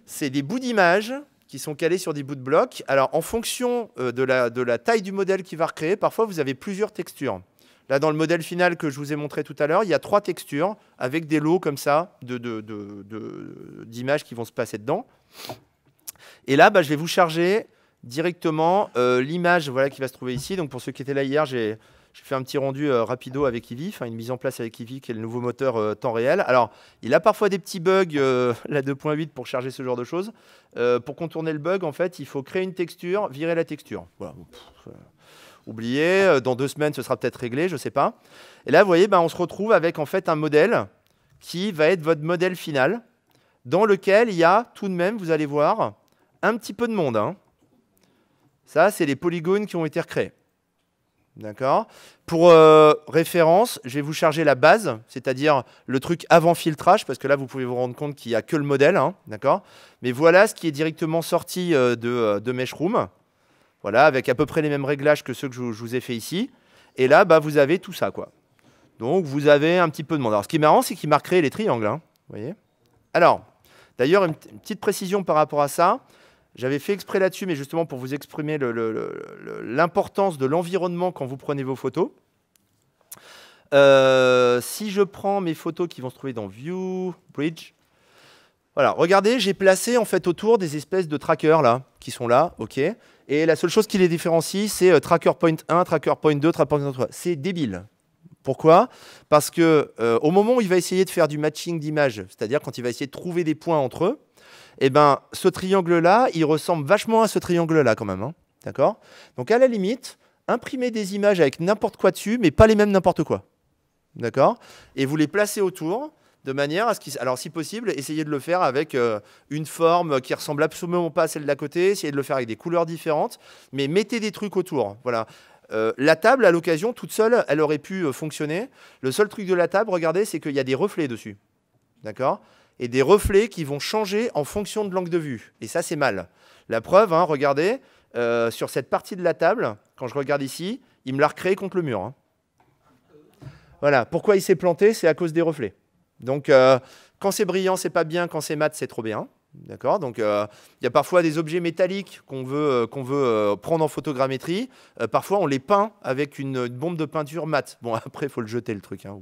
C'est des bouts d'images qui sont calés sur des bouts de blocs. Alors, en fonction euh, de la, de la taille du modèle qui va recréer, parfois vous avez plusieurs textures. Là, dans le modèle final que je vous ai montré tout à l'heure, il y a trois textures avec des lots comme ça d'images de, de, qui vont se passer dedans. Et là, bah, je vais vous charger directement euh, l'image voilà, qui va se trouver ici. Donc pour ceux qui étaient là hier, j'ai fait un petit rendu euh, rapido avec Ivif, une mise en place avec Ivif qui est le nouveau moteur euh, temps réel. Alors il a parfois des petits bugs, <laughs> la 2.8 pour charger ce genre de choses. pour contourner le bug, en fait, il faut créer une texture, virer la texture. Voilà. dans deux semaines ce sera peut-être réglé, je ne sais pas. Et là, vous voyez, ben on se retrouve avec en fait un modèle qui va être votre modèle final, dans lequel il y a tout de même, vous allez voir, un petit peu de monde. Hein. Ça, c'est les polygones qui ont été recréés. D'accord Pour euh, référence, je vais vous charger la base, c'est-à-dire le truc avant filtrage, parce que là, vous pouvez vous rendre compte qu'il n'y a que le modèle. Hein, d'accord Mais voilà ce qui est directement sorti euh, de, euh, Meshroom. Voilà, avec à peu près les mêmes réglages que ceux que je, vous ai fait ici. Et là, bah, vous avez tout ça, quoi. Donc, vous avez un petit peu de monde. Alors, ce qui est marrant, c'est qu'il m'a créé les triangles. Hein, vous voyez Alors, d'ailleurs, une petite précision par rapport à ça. J'avais fait exprès là-dessus, mais justement pour vous exprimer l'importance le, de l'environnement quand vous prenez vos photos. Euh, si je prends mes photos qui vont se trouver dans View, Bridge, voilà, regardez, j'ai placé en fait autour des espèces de trackers là, qui sont là, ok. Et la seule chose qui les différencie, c'est euh, tracker point 1, tracker point 2, tracker point 3. C'est débile. Pourquoi Parce que euh, au moment où il va essayer de faire du matching d'images, c'est-à-dire quand il va essayer de trouver des points entre eux, eh ben, ce triangle-là, il ressemble vachement à ce triangle-là quand même. Hein. D'accord Donc à la limite, imprimez des images avec n'importe quoi dessus, mais pas les mêmes n'importe quoi. D'accord Et vous les placez autour de manière à ce qu'ils... Alors si possible, essayez de le faire avec euh, une forme qui ressemble absolument pas à celle d'à côté, essayez de le faire avec des couleurs différentes, mais mettez des trucs autour. Voilà. Euh, la table, à l'occasion, toute seule, elle aurait pu euh, fonctionner. Le seul truc de la table, regardez, c'est qu'il y a des reflets dessus. D'accord et des reflets qui vont changer en fonction de l'angle de vue. Et ça, c'est mal. La preuve, hein, regardez, euh, sur cette partie de la table, quand je regarde ici, il me l'a recréé contre le mur. Hein. Voilà. Pourquoi il s'est planté C'est à cause des reflets. Donc, euh, quand c'est brillant, c'est pas bien. Quand c'est mat, c'est trop bien. D'accord Donc, euh, il y a parfois des objets métalliques qu'on veut, qu'on veut prendre en photogrammétrie. parfois, on les peint avec une, bombe de peinture mat. Bon, <laughs> après, il faut le jeter, le truc. Hein.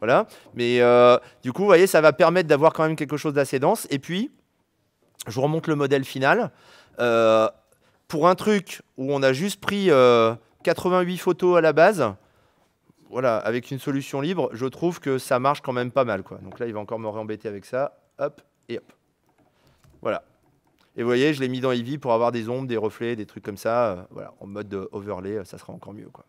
Voilà. Mais euh, du coup, vous voyez, ça va permettre d'avoir quand même quelque chose d'assez dense. Et puis, je vous remonte le modèle final. Euh, pour un truc où on a juste pris 88 euh, photos à la base, voilà, avec une solution libre, je trouve que ça marche quand même pas mal. Quoi. Donc là, il va encore me réembêter avec ça. Hop et hop. Voilà. Et vous voyez, je l'ai mis dans Eevee pour avoir des ombres, des reflets, des trucs comme ça. voilà, en mode overlay, ça sera encore mieux. Quoi.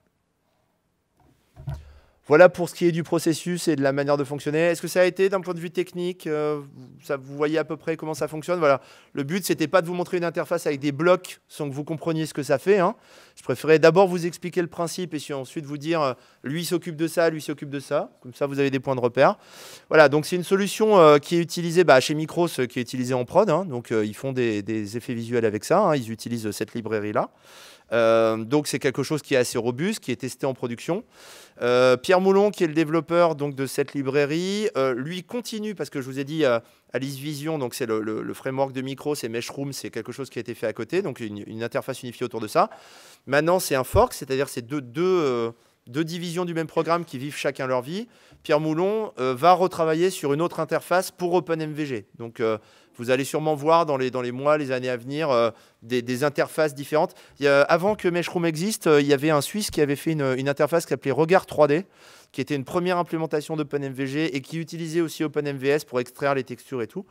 Voilà pour ce qui est du processus et de la manière de fonctionner. Est-ce que ça a été d'un point de vue technique euh, ça, Vous voyez à peu près comment ça fonctionne voilà. Le but, c'était pas de vous montrer une interface avec des blocs sans que vous compreniez ce que ça fait. Hein. Je préférais d'abord vous expliquer le principe et ensuite vous dire euh, lui s'occupe de ça, lui s'occupe de ça. Comme ça, vous avez des points de repère. Voilà, donc c'est une solution euh, qui est utilisée bah, chez Micros, qui est utilisée en prod. Hein. donc ils font des, effets visuels avec ça. Hein. ils utilisent cette librairie-là. Euh, donc c'est quelque chose qui est assez robuste, qui est testé en production. Euh, Pierre Moulon, qui est le développeur donc, de cette librairie, euh, lui continue, parce que je vous ai dit, Alice Vision, donc c'est le, framework de micro, c'est Meshroom, c'est quelque chose qui a été fait à côté, donc une, interface unifiée autour de ça. Maintenant, c'est un fork, c'est-à-dire c'est deux, deux deux divisions du même programme qui vivent chacun leur vie. Pierre Moulon euh, va retravailler sur une autre interface pour OpenMVG. Donc, euh, vous allez sûrement voir dans les, dans les mois, les années à venir, euh, des, interfaces différentes. avant que Meshroom existe, il y avait un Suisse qui avait fait une, interface qui s'appelait Regard 3D, qui était une première implémentation d'OpenMVG et qui utilisait aussi OpenMVS pour extraire les textures et tout.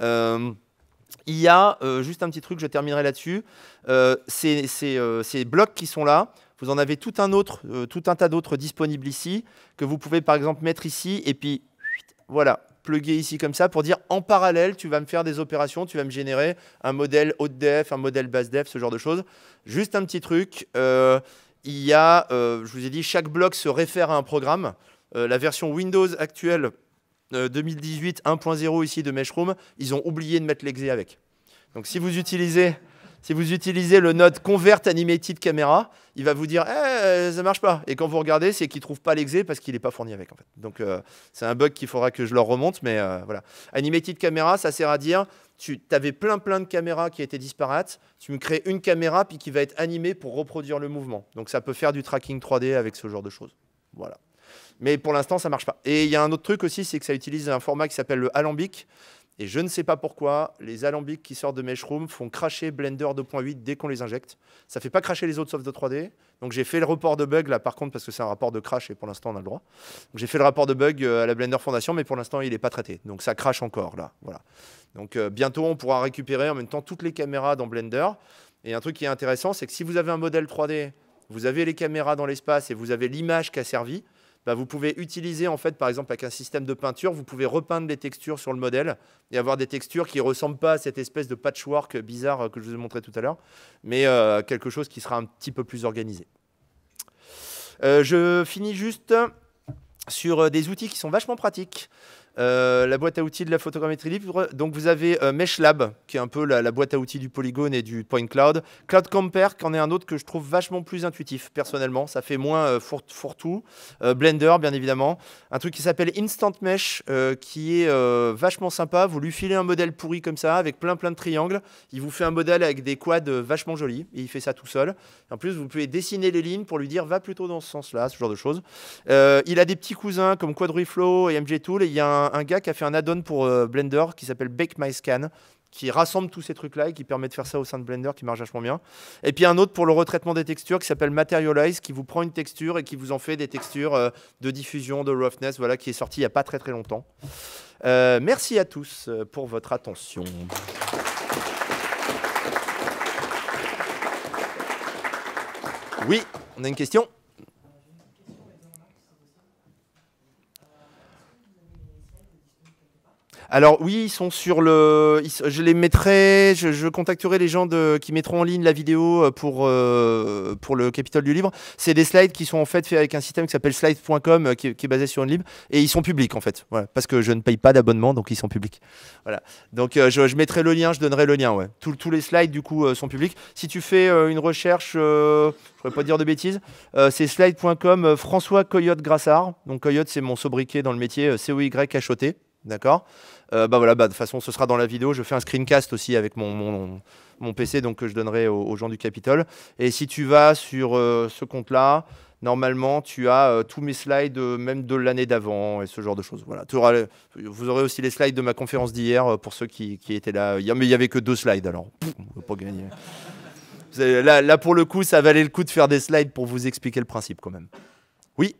il y a juste un petit truc, je terminerai là-dessus. ces blocs qui sont là, vous en avez tout un autre, euh, tout un tas d'autres disponibles ici que vous pouvez par exemple mettre ici et puis voilà, plugger ici comme ça pour dire en parallèle, tu vas me faire des opérations, tu vas me générer un modèle haute def, un modèle basse def, ce genre de choses. Juste un petit truc, euh, il y a, euh, je vous ai dit, chaque bloc se réfère à un programme. la version Windows actuelle 2018 1.0 ici de Meshroom, ils ont oublié de mettre l'exe avec. Donc si vous utilisez si vous utilisez le Node Convert Animated Camera, il va vous dire eh, ça marche pas. Et quand vous regardez, c'est qu'il trouve pas l'exé parce qu'il n'est pas fourni avec. En fait. Donc euh, c'est un bug qu'il faudra que je leur remonte, mais euh, voilà. Animated Camera, ça sert à dire tu avais plein plein de caméras qui étaient disparates, tu me crées une caméra puis qui va être animée pour reproduire le mouvement. Donc ça peut faire du tracking 3D avec ce genre de choses. Voilà. Mais pour l'instant, ça marche pas. Et il y a un autre truc aussi, c'est que ça utilise un format qui s'appelle le alambic. Et je ne sais pas pourquoi, les alambics qui sortent de Meshroom font cracher Blender 2.8 dès qu'on les injecte. Ça ne fait pas cracher les autres sauf de 3D. Donc j'ai fait le report de bug là par contre parce que c'est un rapport de crash et pour l'instant on a le droit. J'ai fait le rapport de bug euh, à la Blender Fondation mais pour l'instant il n'est pas traité. Donc ça crache encore là. Voilà. Donc euh, bientôt on pourra récupérer en même temps toutes les caméras dans Blender. Et un truc qui est intéressant c'est que si vous avez un modèle 3D, vous avez les caméras dans l'espace et vous avez l'image qui a servi, bah, vous pouvez utiliser, en fait, par exemple, avec un système de peinture, vous pouvez repeindre les textures sur le modèle et avoir des textures qui ne ressemblent pas à cette espèce de patchwork bizarre euh, que je vous ai montré tout à l'heure, mais euh, quelque chose qui sera un petit peu plus organisé. Euh, je finis juste sur des outils qui sont vachement pratiques. Euh, la boîte à outils de la photogrammétrie libre. Donc vous avez euh, MeshLab, qui est un peu la, boîte à outils du polygone et du point cloud. Cloud Compare, qui en est un autre que je trouve vachement plus intuitif, personnellement. Ça fait moins euh, fourre-tout. Blender, bien évidemment. Un truc qui s'appelle Instant Mesh, qui est vachement sympa. Vous lui filez un modèle pourri comme ça, avec plein plein de triangles. Il vous fait un modèle avec des quads vachement jolis, et il fait ça tout seul. En plus, vous pouvez dessiner les lignes pour lui dire va plutôt dans ce sens-là, ce genre de choses. il a des petits cousins comme Quadriflow et MGTool, et il y a un, gars qui a fait un add-on pour euh, Blender qui s'appelle Bake My Scan, qui rassemble tous ces trucs-là et qui permet de faire ça au sein de Blender, qui marche vachement bien. Et puis un autre pour le retraitement des textures qui s'appelle Materialize, qui vous prend une texture et qui vous en fait des textures euh, de diffusion, de roughness, voilà, qui est sorti il n'y a pas très très longtemps. Euh, merci à tous pour votre attention. Oui, on a une question Alors oui, ils sont sur le. je les mettrai. Je, contacterai les gens qui mettront en ligne la vidéo euh, pour euh, pour le Capitole du Livre. C'est des slides qui sont en fait faits avec un système qui s'appelle slide.com, euh, qui, est basé sur une libre, et ils sont publics en fait. parce que je ne paye pas d'abonnement, donc ils sont publics. Voilà. Donc je, mettrai le lien, je donnerai le lien. tous les slides du coup sont publics. Si tu fais une recherche, je ne pas dire de bêtises. c'est slide.com François Coyote Grassard. Donc Coyote, c'est mon sobriquet dans le métier, C O Y H T. D'accord. Euh, bah voilà, bah, de toute façon, ce sera dans la vidéo. Je fais un screencast aussi avec mon, mon, mon PC donc, que euh, je donnerai aux, gens du Capitole. Et si tu vas sur euh, ce compte-là, normalement, tu as tous mes slides, même de l'année d'avant et ce genre de choses. Voilà. vous aurez aussi les slides de ma conférence d'hier pour ceux qui, qui étaient là. Il mais il n'y avait que deux slides, alors on ne peut pas gagner. Là, là, pour le coup, ça valait le coup de faire des slides pour vous expliquer le principe quand même. Oui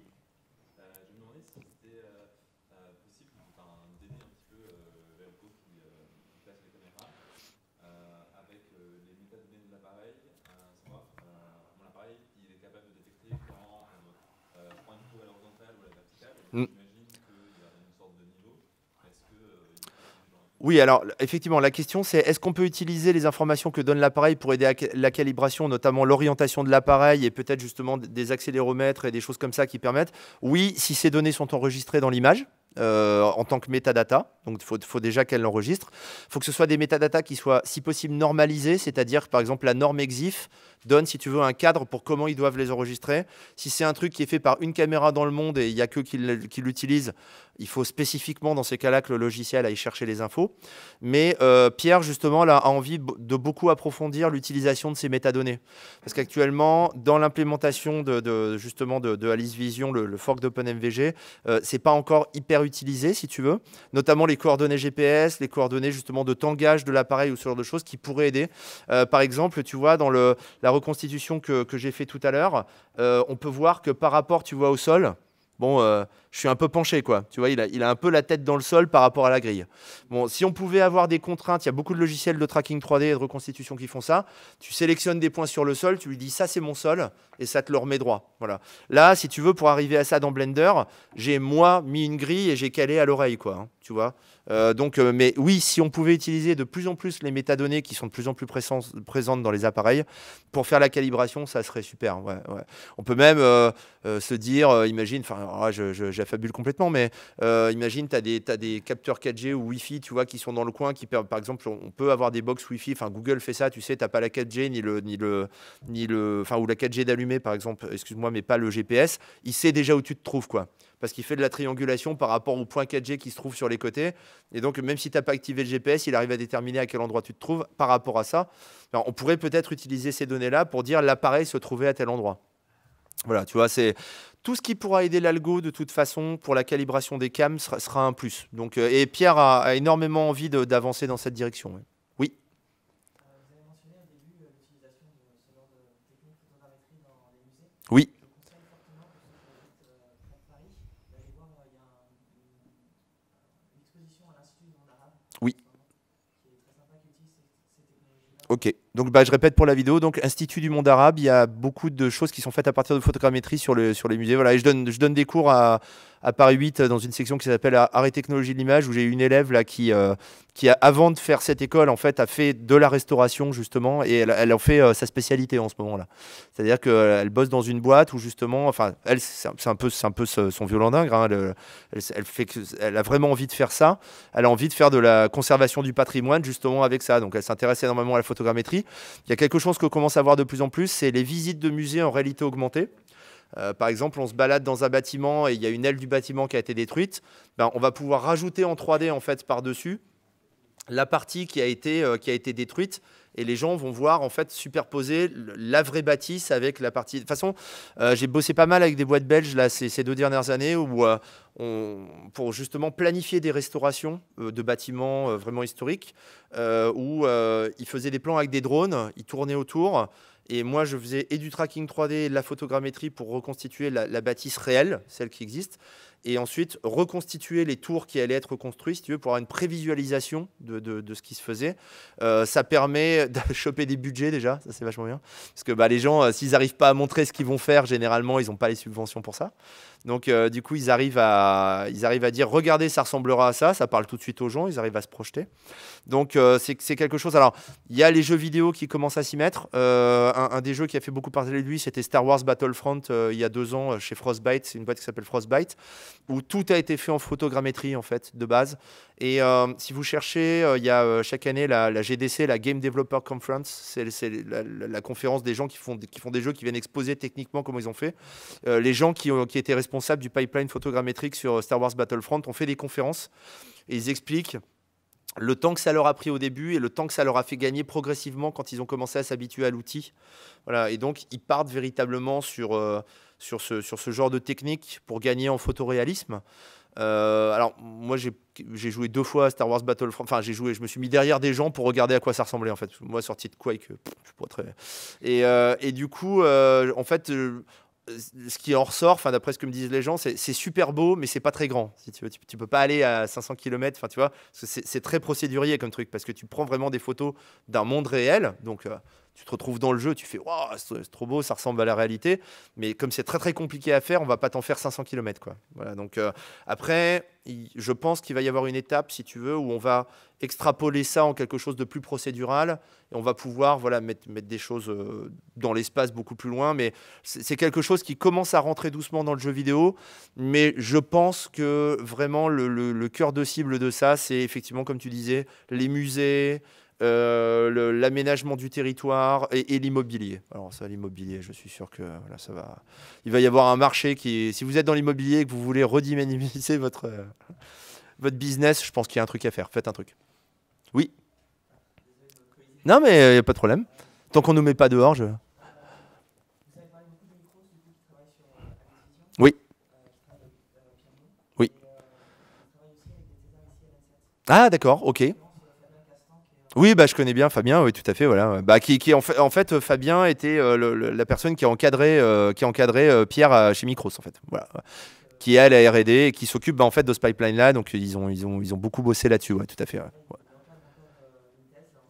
Oui, alors effectivement, la question c'est est-ce qu'on peut utiliser les informations que donne l'appareil pour aider à la calibration, notamment l'orientation de l'appareil et peut-être justement des accéléromètres et des choses comme ça qui permettent Oui, si ces données sont enregistrées dans l'image, euh, en tant que metadata. Donc, il faut, déjà qu'elle l'enregistre. Il faut que ce soit des metadata qui soient, si possible, normalisées, c'est-à-dire, par exemple, la norme EXIF donne, si tu veux, un cadre pour comment ils doivent les enregistrer. Si c'est un truc qui est fait par une caméra dans le monde et il n'y a que qui l'utilisent, il faut spécifiquement, dans ces cas-là, que le logiciel aille chercher les infos. Mais euh, Pierre, justement, a envie de beaucoup approfondir l'utilisation de ces métadonnées. Parce qu'actuellement, dans l'implémentation de, justement de, Alice Vision, le, fork d'OpenMVG, ce euh, c'est pas encore hyper utilisé, si tu veux. Notamment les coordonnées GPS, les coordonnées justement de tangage de l'appareil ou ce genre de choses qui pourraient aider. Euh, par exemple, tu vois, dans le, la reconstitution que, j'ai fait tout à l'heure, euh, on peut voir que par rapport, tu vois, au sol, bon, euh, je suis un peu penché, quoi. Tu vois, il a, il a, un peu la tête dans le sol par rapport à la grille. Bon, si on pouvait avoir des contraintes, il y a beaucoup de logiciels de tracking 3D et de reconstitution qui font ça. Tu sélectionnes des points sur le sol, tu lui dis ça c'est mon sol, et ça te le remet droit. Voilà. Là, si tu veux, pour arriver à ça dans Blender, j'ai moi mis une grille et j'ai calé à l'oreille, quoi. Hein, tu vois euh, donc, euh, mais oui, si on pouvait utiliser de plus en plus les métadonnées qui sont de plus en plus présentes dans les appareils pour faire la calibration, ça serait super. On peut même euh, se dire, imagine, enfin, j'affabule complètement, mais imagine, tu as, des capteurs 4G ou Wi-Fi, tu vois, qui sont dans le coin, qui par exemple, on peut avoir des box Wi-Fi. Enfin, Google fait ça, tu sais, t'as pas la 4G ni le, ni le, ni le, enfin, ou la 4G d'allumé, par exemple, excuse-moi, mais pas le GPS. Il sait déjà où tu te trouves, quoi parce qu'il fait de la triangulation par rapport au point 4G qui se trouve sur les côtés. Et donc, même si tu n'as pas activé le GPS, il arrive à déterminer à quel endroit tu te trouves par rapport à ça. on pourrait peut-être utiliser ces données-là pour dire l'appareil se trouvait à tel endroit. Voilà, tu vois, c'est tout ce qui pourra aider l'algo de toute façon pour la calibration des cams sera, un plus. Donc, euh, et Pierre a, a énormément envie d'avancer dans cette direction. Oui. Oui. Ok. Donc, bah, je répète pour la vidéo. Donc, Institut du Monde Arabe, il y a beaucoup de choses qui sont faites à partir de photogrammétrie sur, le, sur les musées. Voilà, et je donne, je donne des cours à, à Paris 8 euh, dans une section qui s'appelle Art et Technologie de l'image, où j'ai une élève là qui, euh, qui a, avant de faire cette école, en fait, a fait de la restauration justement, et elle, elle en fait euh, sa spécialité en ce moment-là. C'est-à-dire qu'elle bosse dans une boîte où justement, enfin, elle, c'est un peu, c'est un peu son violon dingue. Hein, elle, fait, elle a vraiment envie de faire ça. Elle a envie de faire de la conservation du patrimoine justement avec ça. Donc, elle s'intéresse énormément à la photogrammétrie. Il y a quelque chose que commence à voir de plus en plus, c'est les visites de musées en réalité augmentées euh, par exemple, on se balade dans un bâtiment et il y a une aile du bâtiment qui a été détruite. Ben, on va pouvoir rajouter en 3D en fait par-dessus la partie qui a été euh, détruite et les gens vont voir en fait superposer la vraie bâtisse avec la partie. De toute façon, euh, j'ai bossé pas mal avec des boîtes belges là ces, deux dernières années où euh, on, pour justement planifier des restaurations euh, de bâtiments vraiment historiques où ils faisaient des plans avec des drones, ils tournaient autour. Et moi, je faisais et du tracking 3D et de la photogrammétrie pour reconstituer la, la bâtisse réelle, celle qui existe et ensuite reconstituer les tours qui allaient être construites, si tu veux, pour avoir une prévisualisation de, ce qui se faisait. Euh, ça permet <laughs> de choper des budgets déjà, ça c'est vachement bien, parce que bah, les gens, euh, s'ils n'arrivent pas à montrer ce qu'ils vont faire, généralement, ils n'ont pas les subventions pour ça. Donc, euh, du coup, ils arrivent, à, ils arrivent à dire regardez, ça ressemblera à ça. Ça parle tout de suite aux gens, ils arrivent à se projeter. Donc, euh, c'est quelque chose. Alors, il y a les jeux vidéo qui commencent à s'y mettre. Euh, un, des jeux qui a fait beaucoup parler de lui, c'était Star Wars Battlefront il y a deux ans chez Frostbite. C'est une boîte qui s'appelle Frostbite, où tout a été fait en photogrammétrie, en fait, de base. Et si vous cherchez, il y a chaque année la, GDC, la Game Developer Conference. C'est la, conférence des gens qui font, qui font des jeux, qui viennent exposer techniquement comment ils ont fait. les gens qui, ont, qui étaient responsables responsables du pipeline photogrammétrique sur euh, Star Wars Battlefront ont fait des conférences et ils expliquent le temps que ça leur a pris au début et le temps que ça leur a fait gagner progressivement quand ils ont commencé à s'habituer à l'outil. Voilà, et donc ils partent véritablement sur, euh, sur, ce, sur ce genre de technique pour gagner en photoréalisme. Euh, alors moi j'ai joué deux fois à Star Wars Battlefront, enfin j'ai joué, je me suis mis derrière des gens pour regarder à quoi ça ressemblait en fait. Moi sorti de Quake, je suis très... Et, et du coup en fait euh, ce qui en ressort, enfin d'après ce que me disent les gens, c'est super beau, mais c'est pas très grand. Si tu, veux. Tu, peux pas aller à 500 km, enfin tu vois, c'est très procédurier comme truc parce que tu prends vraiment des photos d'un monde réel, donc euh, tu te retrouves dans le jeu, tu fais waouh, c'est trop beau, ça ressemble à la réalité. Mais comme c'est très très compliqué à faire, on va pas t'en faire 500 km quoi. Voilà. Donc euh, après, je pense qu'il va y avoir une étape, si tu veux, où on va extrapoler ça en quelque chose de plus procédural et on va pouvoir voilà mettre, mettre des choses euh, dans l'espace beaucoup plus loin. Mais c'est quelque chose qui commence à rentrer doucement dans le jeu vidéo. Mais je pense que vraiment le, le cœur de cible de ça, c'est effectivement comme tu disais, les musées. Euh, l'aménagement du territoire et, l'immobilier. Alors ça, l'immobilier, je suis sûr que là, ça va. Il va y avoir un marché qui, si vous êtes dans l'immobilier et que vous voulez redynamiser <laughs> votre euh, votre business, je pense qu'il y a un truc à faire. Faites un truc. Oui. Non, mais il euh, n'y a pas de problème. Tant qu'on ne nous met pas dehors, je. Oui. Oui. Ah, d'accord, ok. Oui, bah, je connais bien Fabien, oui, tout à fait. Voilà. Bah, qui, qui en, fait, en fait, Fabien était euh, la personne qui a encadré euh, qui a encadré euh, Pierre chez Micros, en fait. Voilà. Qui est à la RD et qui s'occupe bah, en fait, de ce pipeline-là. Donc, ils ont, ils, ont, ils ont beaucoup bossé là-dessus, ouais, tout à fait.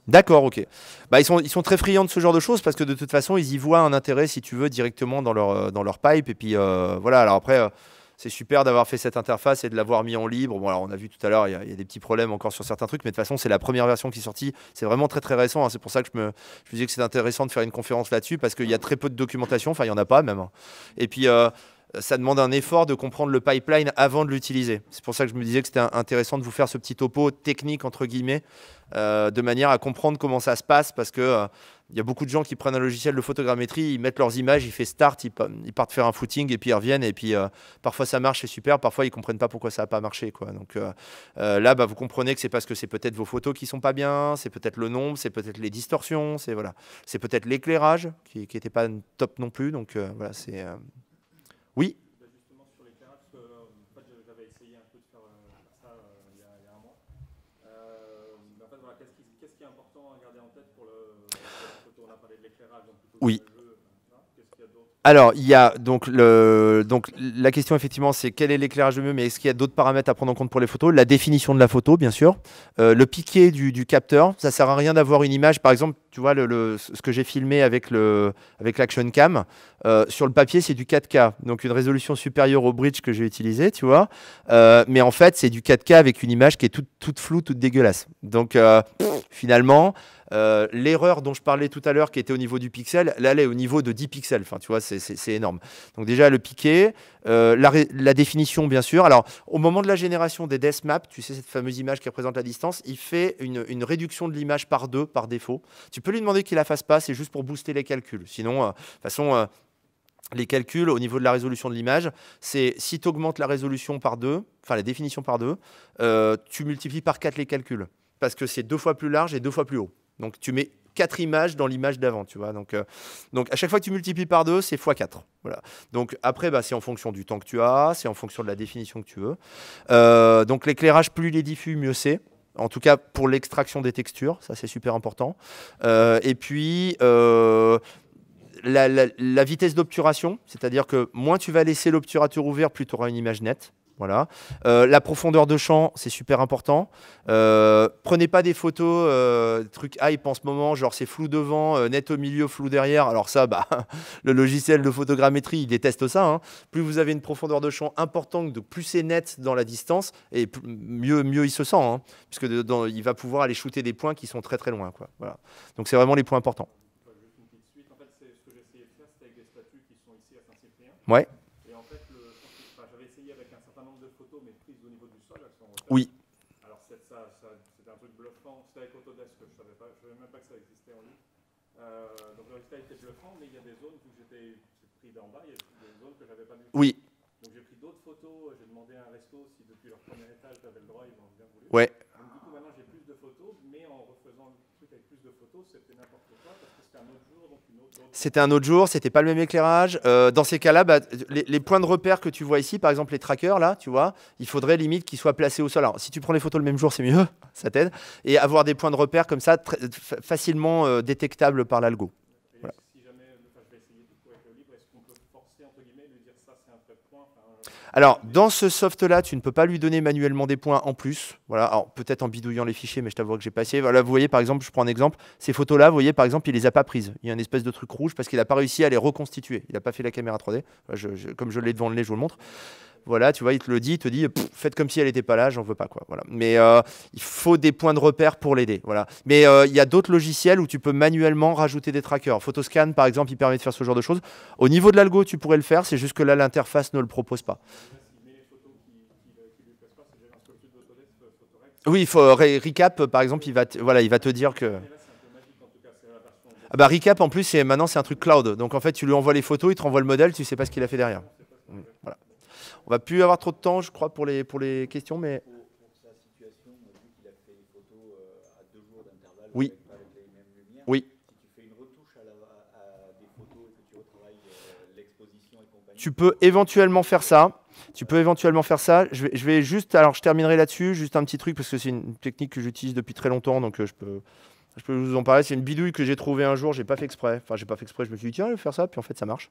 D'accord, ok. Bah, ils, sont, ils sont très friands de ce genre de choses parce que de toute façon, ils y voient un intérêt, si tu veux, directement dans leur, dans leur pipe. Et puis, voilà. Alors après c'est super d'avoir fait cette interface et de l'avoir mis en libre. Bon, alors on a vu tout à l'heure, il y, a des petits problèmes encore sur certains trucs, mais de toute façon, c'est la première version qui est sortie. C'est vraiment très très récent. Hein. C'est pour ça que je me, disais que c'est intéressant de faire une conférence là-dessus parce qu'il y a très peu de documentation. Enfin, il n'y en a pas même. Hein. Et puis. Euh, ça demande un effort de comprendre le pipeline avant de l'utiliser. C'est pour ça que je me disais que c'était intéressant de vous faire ce petit topo technique, entre guillemets, euh, de manière à comprendre comment ça se passe, parce que il euh, y a beaucoup de gens qui prennent un logiciel de photogrammétrie, ils mettent leurs images, ils font start, ils, partent faire un footing, et puis ils reviennent, et puis euh, parfois ça marche, c'est super, parfois ils comprennent pas pourquoi ça n'a pas marché. Quoi. Donc là, bah, vous comprenez que c'est parce que c'est peut-être vos photos qui sont pas bien, c'est peut-être le nombre, c'est peut-être les distorsions, c'est voilà, peut-être l'éclairage qui n'était pas top non plus, donc voilà, c'est... Oui oui. Alors, il y a donc, le, donc la question effectivement, c'est quel est l'éclairage le mieux, mais est-ce qu'il y a d'autres paramètres à prendre en compte pour les photos La définition de la photo, bien sûr. Euh, le piqué du, capteur, ça sert à rien d'avoir une image. Par exemple, tu vois le, ce que j'ai filmé avec avec l'action cam. Euh, sur le papier, c'est du 4K, donc une résolution supérieure au bridge que j'ai utilisé, tu vois. Euh, mais en fait, c'est du 4K avec une image qui est toute, floue, toute dégueulasse. Donc euh, finalement, l'erreur dont je parlais tout à l'heure, qui était au niveau du pixel, là, elle est au niveau de 10 pixels. Enfin, tu vois, c'est énorme. Donc déjà, le piqué, la, définition, bien sûr. Alors, au moment de la génération des death maps, tu sais, cette fameuse image qui représente la distance, il fait une, une réduction de l'image par deux, par défaut. Tu peux lui demander qu'il la fasse pas, c'est juste pour booster les calculs. Sinon, de toute façon les calculs au niveau de la résolution de l'image, c'est si tu augmentes la résolution par deux, enfin la définition par deux, euh, tu multiplies par quatre les calculs, parce que c'est deux fois plus large et deux fois plus haut. Donc tu mets quatre images dans l'image d'avant, tu vois. Donc, euh, à chaque fois que tu multiplies par deux, c'est x4. Voilà. Donc après, bah, c'est en fonction du temps que tu as, c'est en fonction de la définition que tu veux. Euh, donc l'éclairage, plus il est diffus, mieux c'est. En tout cas, pour l'extraction des textures, ça c'est super important. et puis, la, vitesse d'obturation, c'est-à-dire que moins tu vas laisser l'obturateur ouvert, plus tu auras une image nette. Voilà. Euh, la profondeur de champ, c'est super important. Euh, prenez pas des photos, euh, truc hype en ce moment, genre c'est flou devant, euh, net au milieu, flou derrière. Alors ça, bah, <laughs> le logiciel de photogrammétrie, il déteste ça. Hein. Plus vous avez une profondeur de champ importante, de plus c'est net dans la distance, et mieux, mieux il se sent, hein, puisque il va pouvoir aller shooter des points qui sont très très loin. Quoi. Donc c'est vraiment les points importants. Ouais. Et en fait, enfin, j'avais essayé avec un certain nombre de photos, mais prises au niveau du sol, elles sont Oui. Alors c'est ça, ça c'est un truc bluffant. C'était avec Autodesk que je savais pas, je savais même pas que ça existait en ligne. Euh, donc le résultat était bluffant, mais il y a des zones où j'étais pris d'en bas, il y a des zones que j'avais pas vues. Oui. Donc j'ai pris d'autres photos, j'ai demandé à un resto si depuis leur premier étage j'avais le droit, ils m'ont bien voulu. Ouais. c'était un autre jour, C'était pas le même éclairage. Euh, dans ces cas-là, bah, les, points de repère que tu vois ici, par exemple les trackers, là, tu vois, il faudrait limite qu'ils soient placés au sol. si tu prends les photos le même jour, c'est mieux, <laughs> ça t'aide. Et avoir des points de repère comme ça, facilement euh, détectables par l'algo. Alors, dans ce soft-là, tu ne peux pas lui donner manuellement des points en plus. Voilà, alors peut-être en bidouillant les fichiers, mais je t'avoue que j'ai essayé Voilà, vous voyez, par exemple, je prends un exemple. Ces photos-là, vous voyez, par exemple, il les a pas prises. Il y a une espèce de truc rouge parce qu'il n'a pas réussi à les reconstituer. Il n'a pas fait la caméra 3D. comme je l'ai devant le nez, je vous le montre. Voilà, tu vois, il te le dit, il te dit, faites comme si elle n'était pas là, j'en veux pas, quoi. Voilà. Mais euh, il faut des points de repère pour l'aider. Voilà. Mais euh, il y a d'autres logiciels où tu peux manuellement rajouter des trackers. Photoscan, par exemple, il permet de faire ce genre de choses. Au niveau de l'algo, tu pourrais le faire, c'est juste que là, l'interface ne le propose pas. Oui, il faut euh, recap, par exemple, il va, te, voilà, il va te dire que. Ah bah recap en plus, maintenant c'est un truc cloud. Donc en fait, tu lui envoies les photos, il te renvoie le modèle, tu sais pas ce qu'il a fait derrière. Voilà. On va plus avoir trop de temps, je crois, pour les, pour les questions, mais. Pour, sa situation, fait photos euh, à deux jours d'intervalle. Oui. Oui. tu une retouche à, des photos et que tu euh, l'exposition et compagnie. Tu peux éventuellement faire ça. Tu peux éventuellement faire ça. Je vais, je vais juste, alors je terminerai là-dessus, juste un petit truc parce que c'est une technique que j'utilise depuis très longtemps, donc euh, je peux. Je peux vous en parler, c'est une bidouille que j'ai trouvée un jour, j'ai pas fait exprès. Enfin, j'ai pas fait exprès, je me suis dit, tiens, je vais faire ça, puis en fait, ça marche.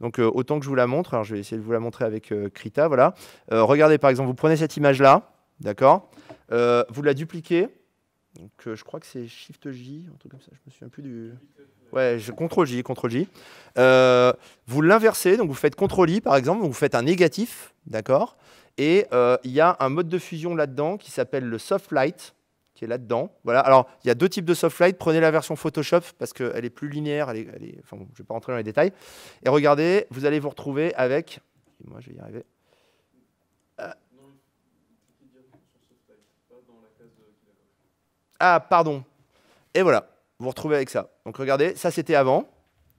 Donc, euh, autant que je vous la montre, alors je vais essayer de vous la montrer avec euh, Krita, voilà. Euh, regardez, par exemple, vous prenez cette image-là, d'accord Vous la dupliquez. Donc, je crois que c'est Shift-J, un truc comme ça, je me souviens plus du... Ouais, je, CTRL-J, CTRL-J. vous l'inversez, donc vous faites CTRL-I, par exemple, vous faites un négatif, d'accord Et il y a un mode de fusion là-dedans qui s'appelle le Soft Light, là-dedans. Voilà. Alors, il y a deux types de soft light, Prenez la version Photoshop parce qu'elle est plus linéaire. Elle est, Enfin, je ne vais pas rentrer dans les détails. Et regardez, vous allez vous retrouver avec. moi, je vais y arriver. Ah, pardon. Et voilà, vous vous retrouvez avec ça. Donc regardez, ça c'était avant.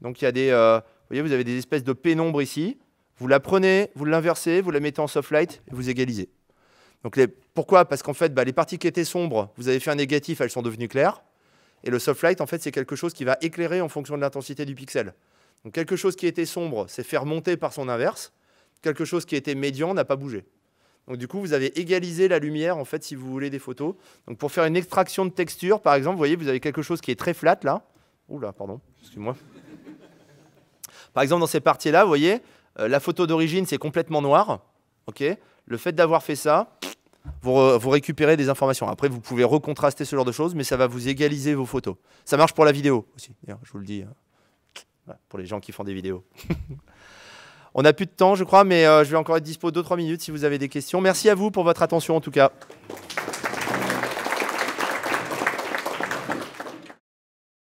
Donc il y a des, euh, vous voyez, vous avez des espèces de pénombre ici. Vous la prenez, vous l'inversez, vous la mettez en soft light et vous égalisez. Donc les, pourquoi Parce qu'en fait, bah, les parties qui étaient sombres, vous avez fait un négatif, elles sont devenues claires. Et le soft light, en fait, c'est quelque chose qui va éclairer en fonction de l'intensité du pixel. Donc quelque chose qui était sombre, c'est faire monter par son inverse. Quelque chose qui était médian n'a pas bougé. Donc du coup, vous avez égalisé la lumière, en fait, si vous voulez des photos. Donc pour faire une extraction de texture, par exemple, vous voyez, vous avez quelque chose qui est très flat, là. Oula, là, pardon, excuse-moi. Par exemple, dans ces parties-là, vous voyez, euh, la photo d'origine, c'est complètement noir. OK le fait d'avoir fait ça, vous, récupérez des informations. Après, vous pouvez recontraster ce genre de choses, mais ça va vous égaliser vos photos. Ça marche pour la vidéo aussi, je vous le dis, hein. pour les gens qui font des vidéos. <laughs> On n'a plus de temps, je crois, mais euh, je vais encore être dispo 2-3 minutes si vous avez des questions. Merci à vous pour votre attention, en tout cas.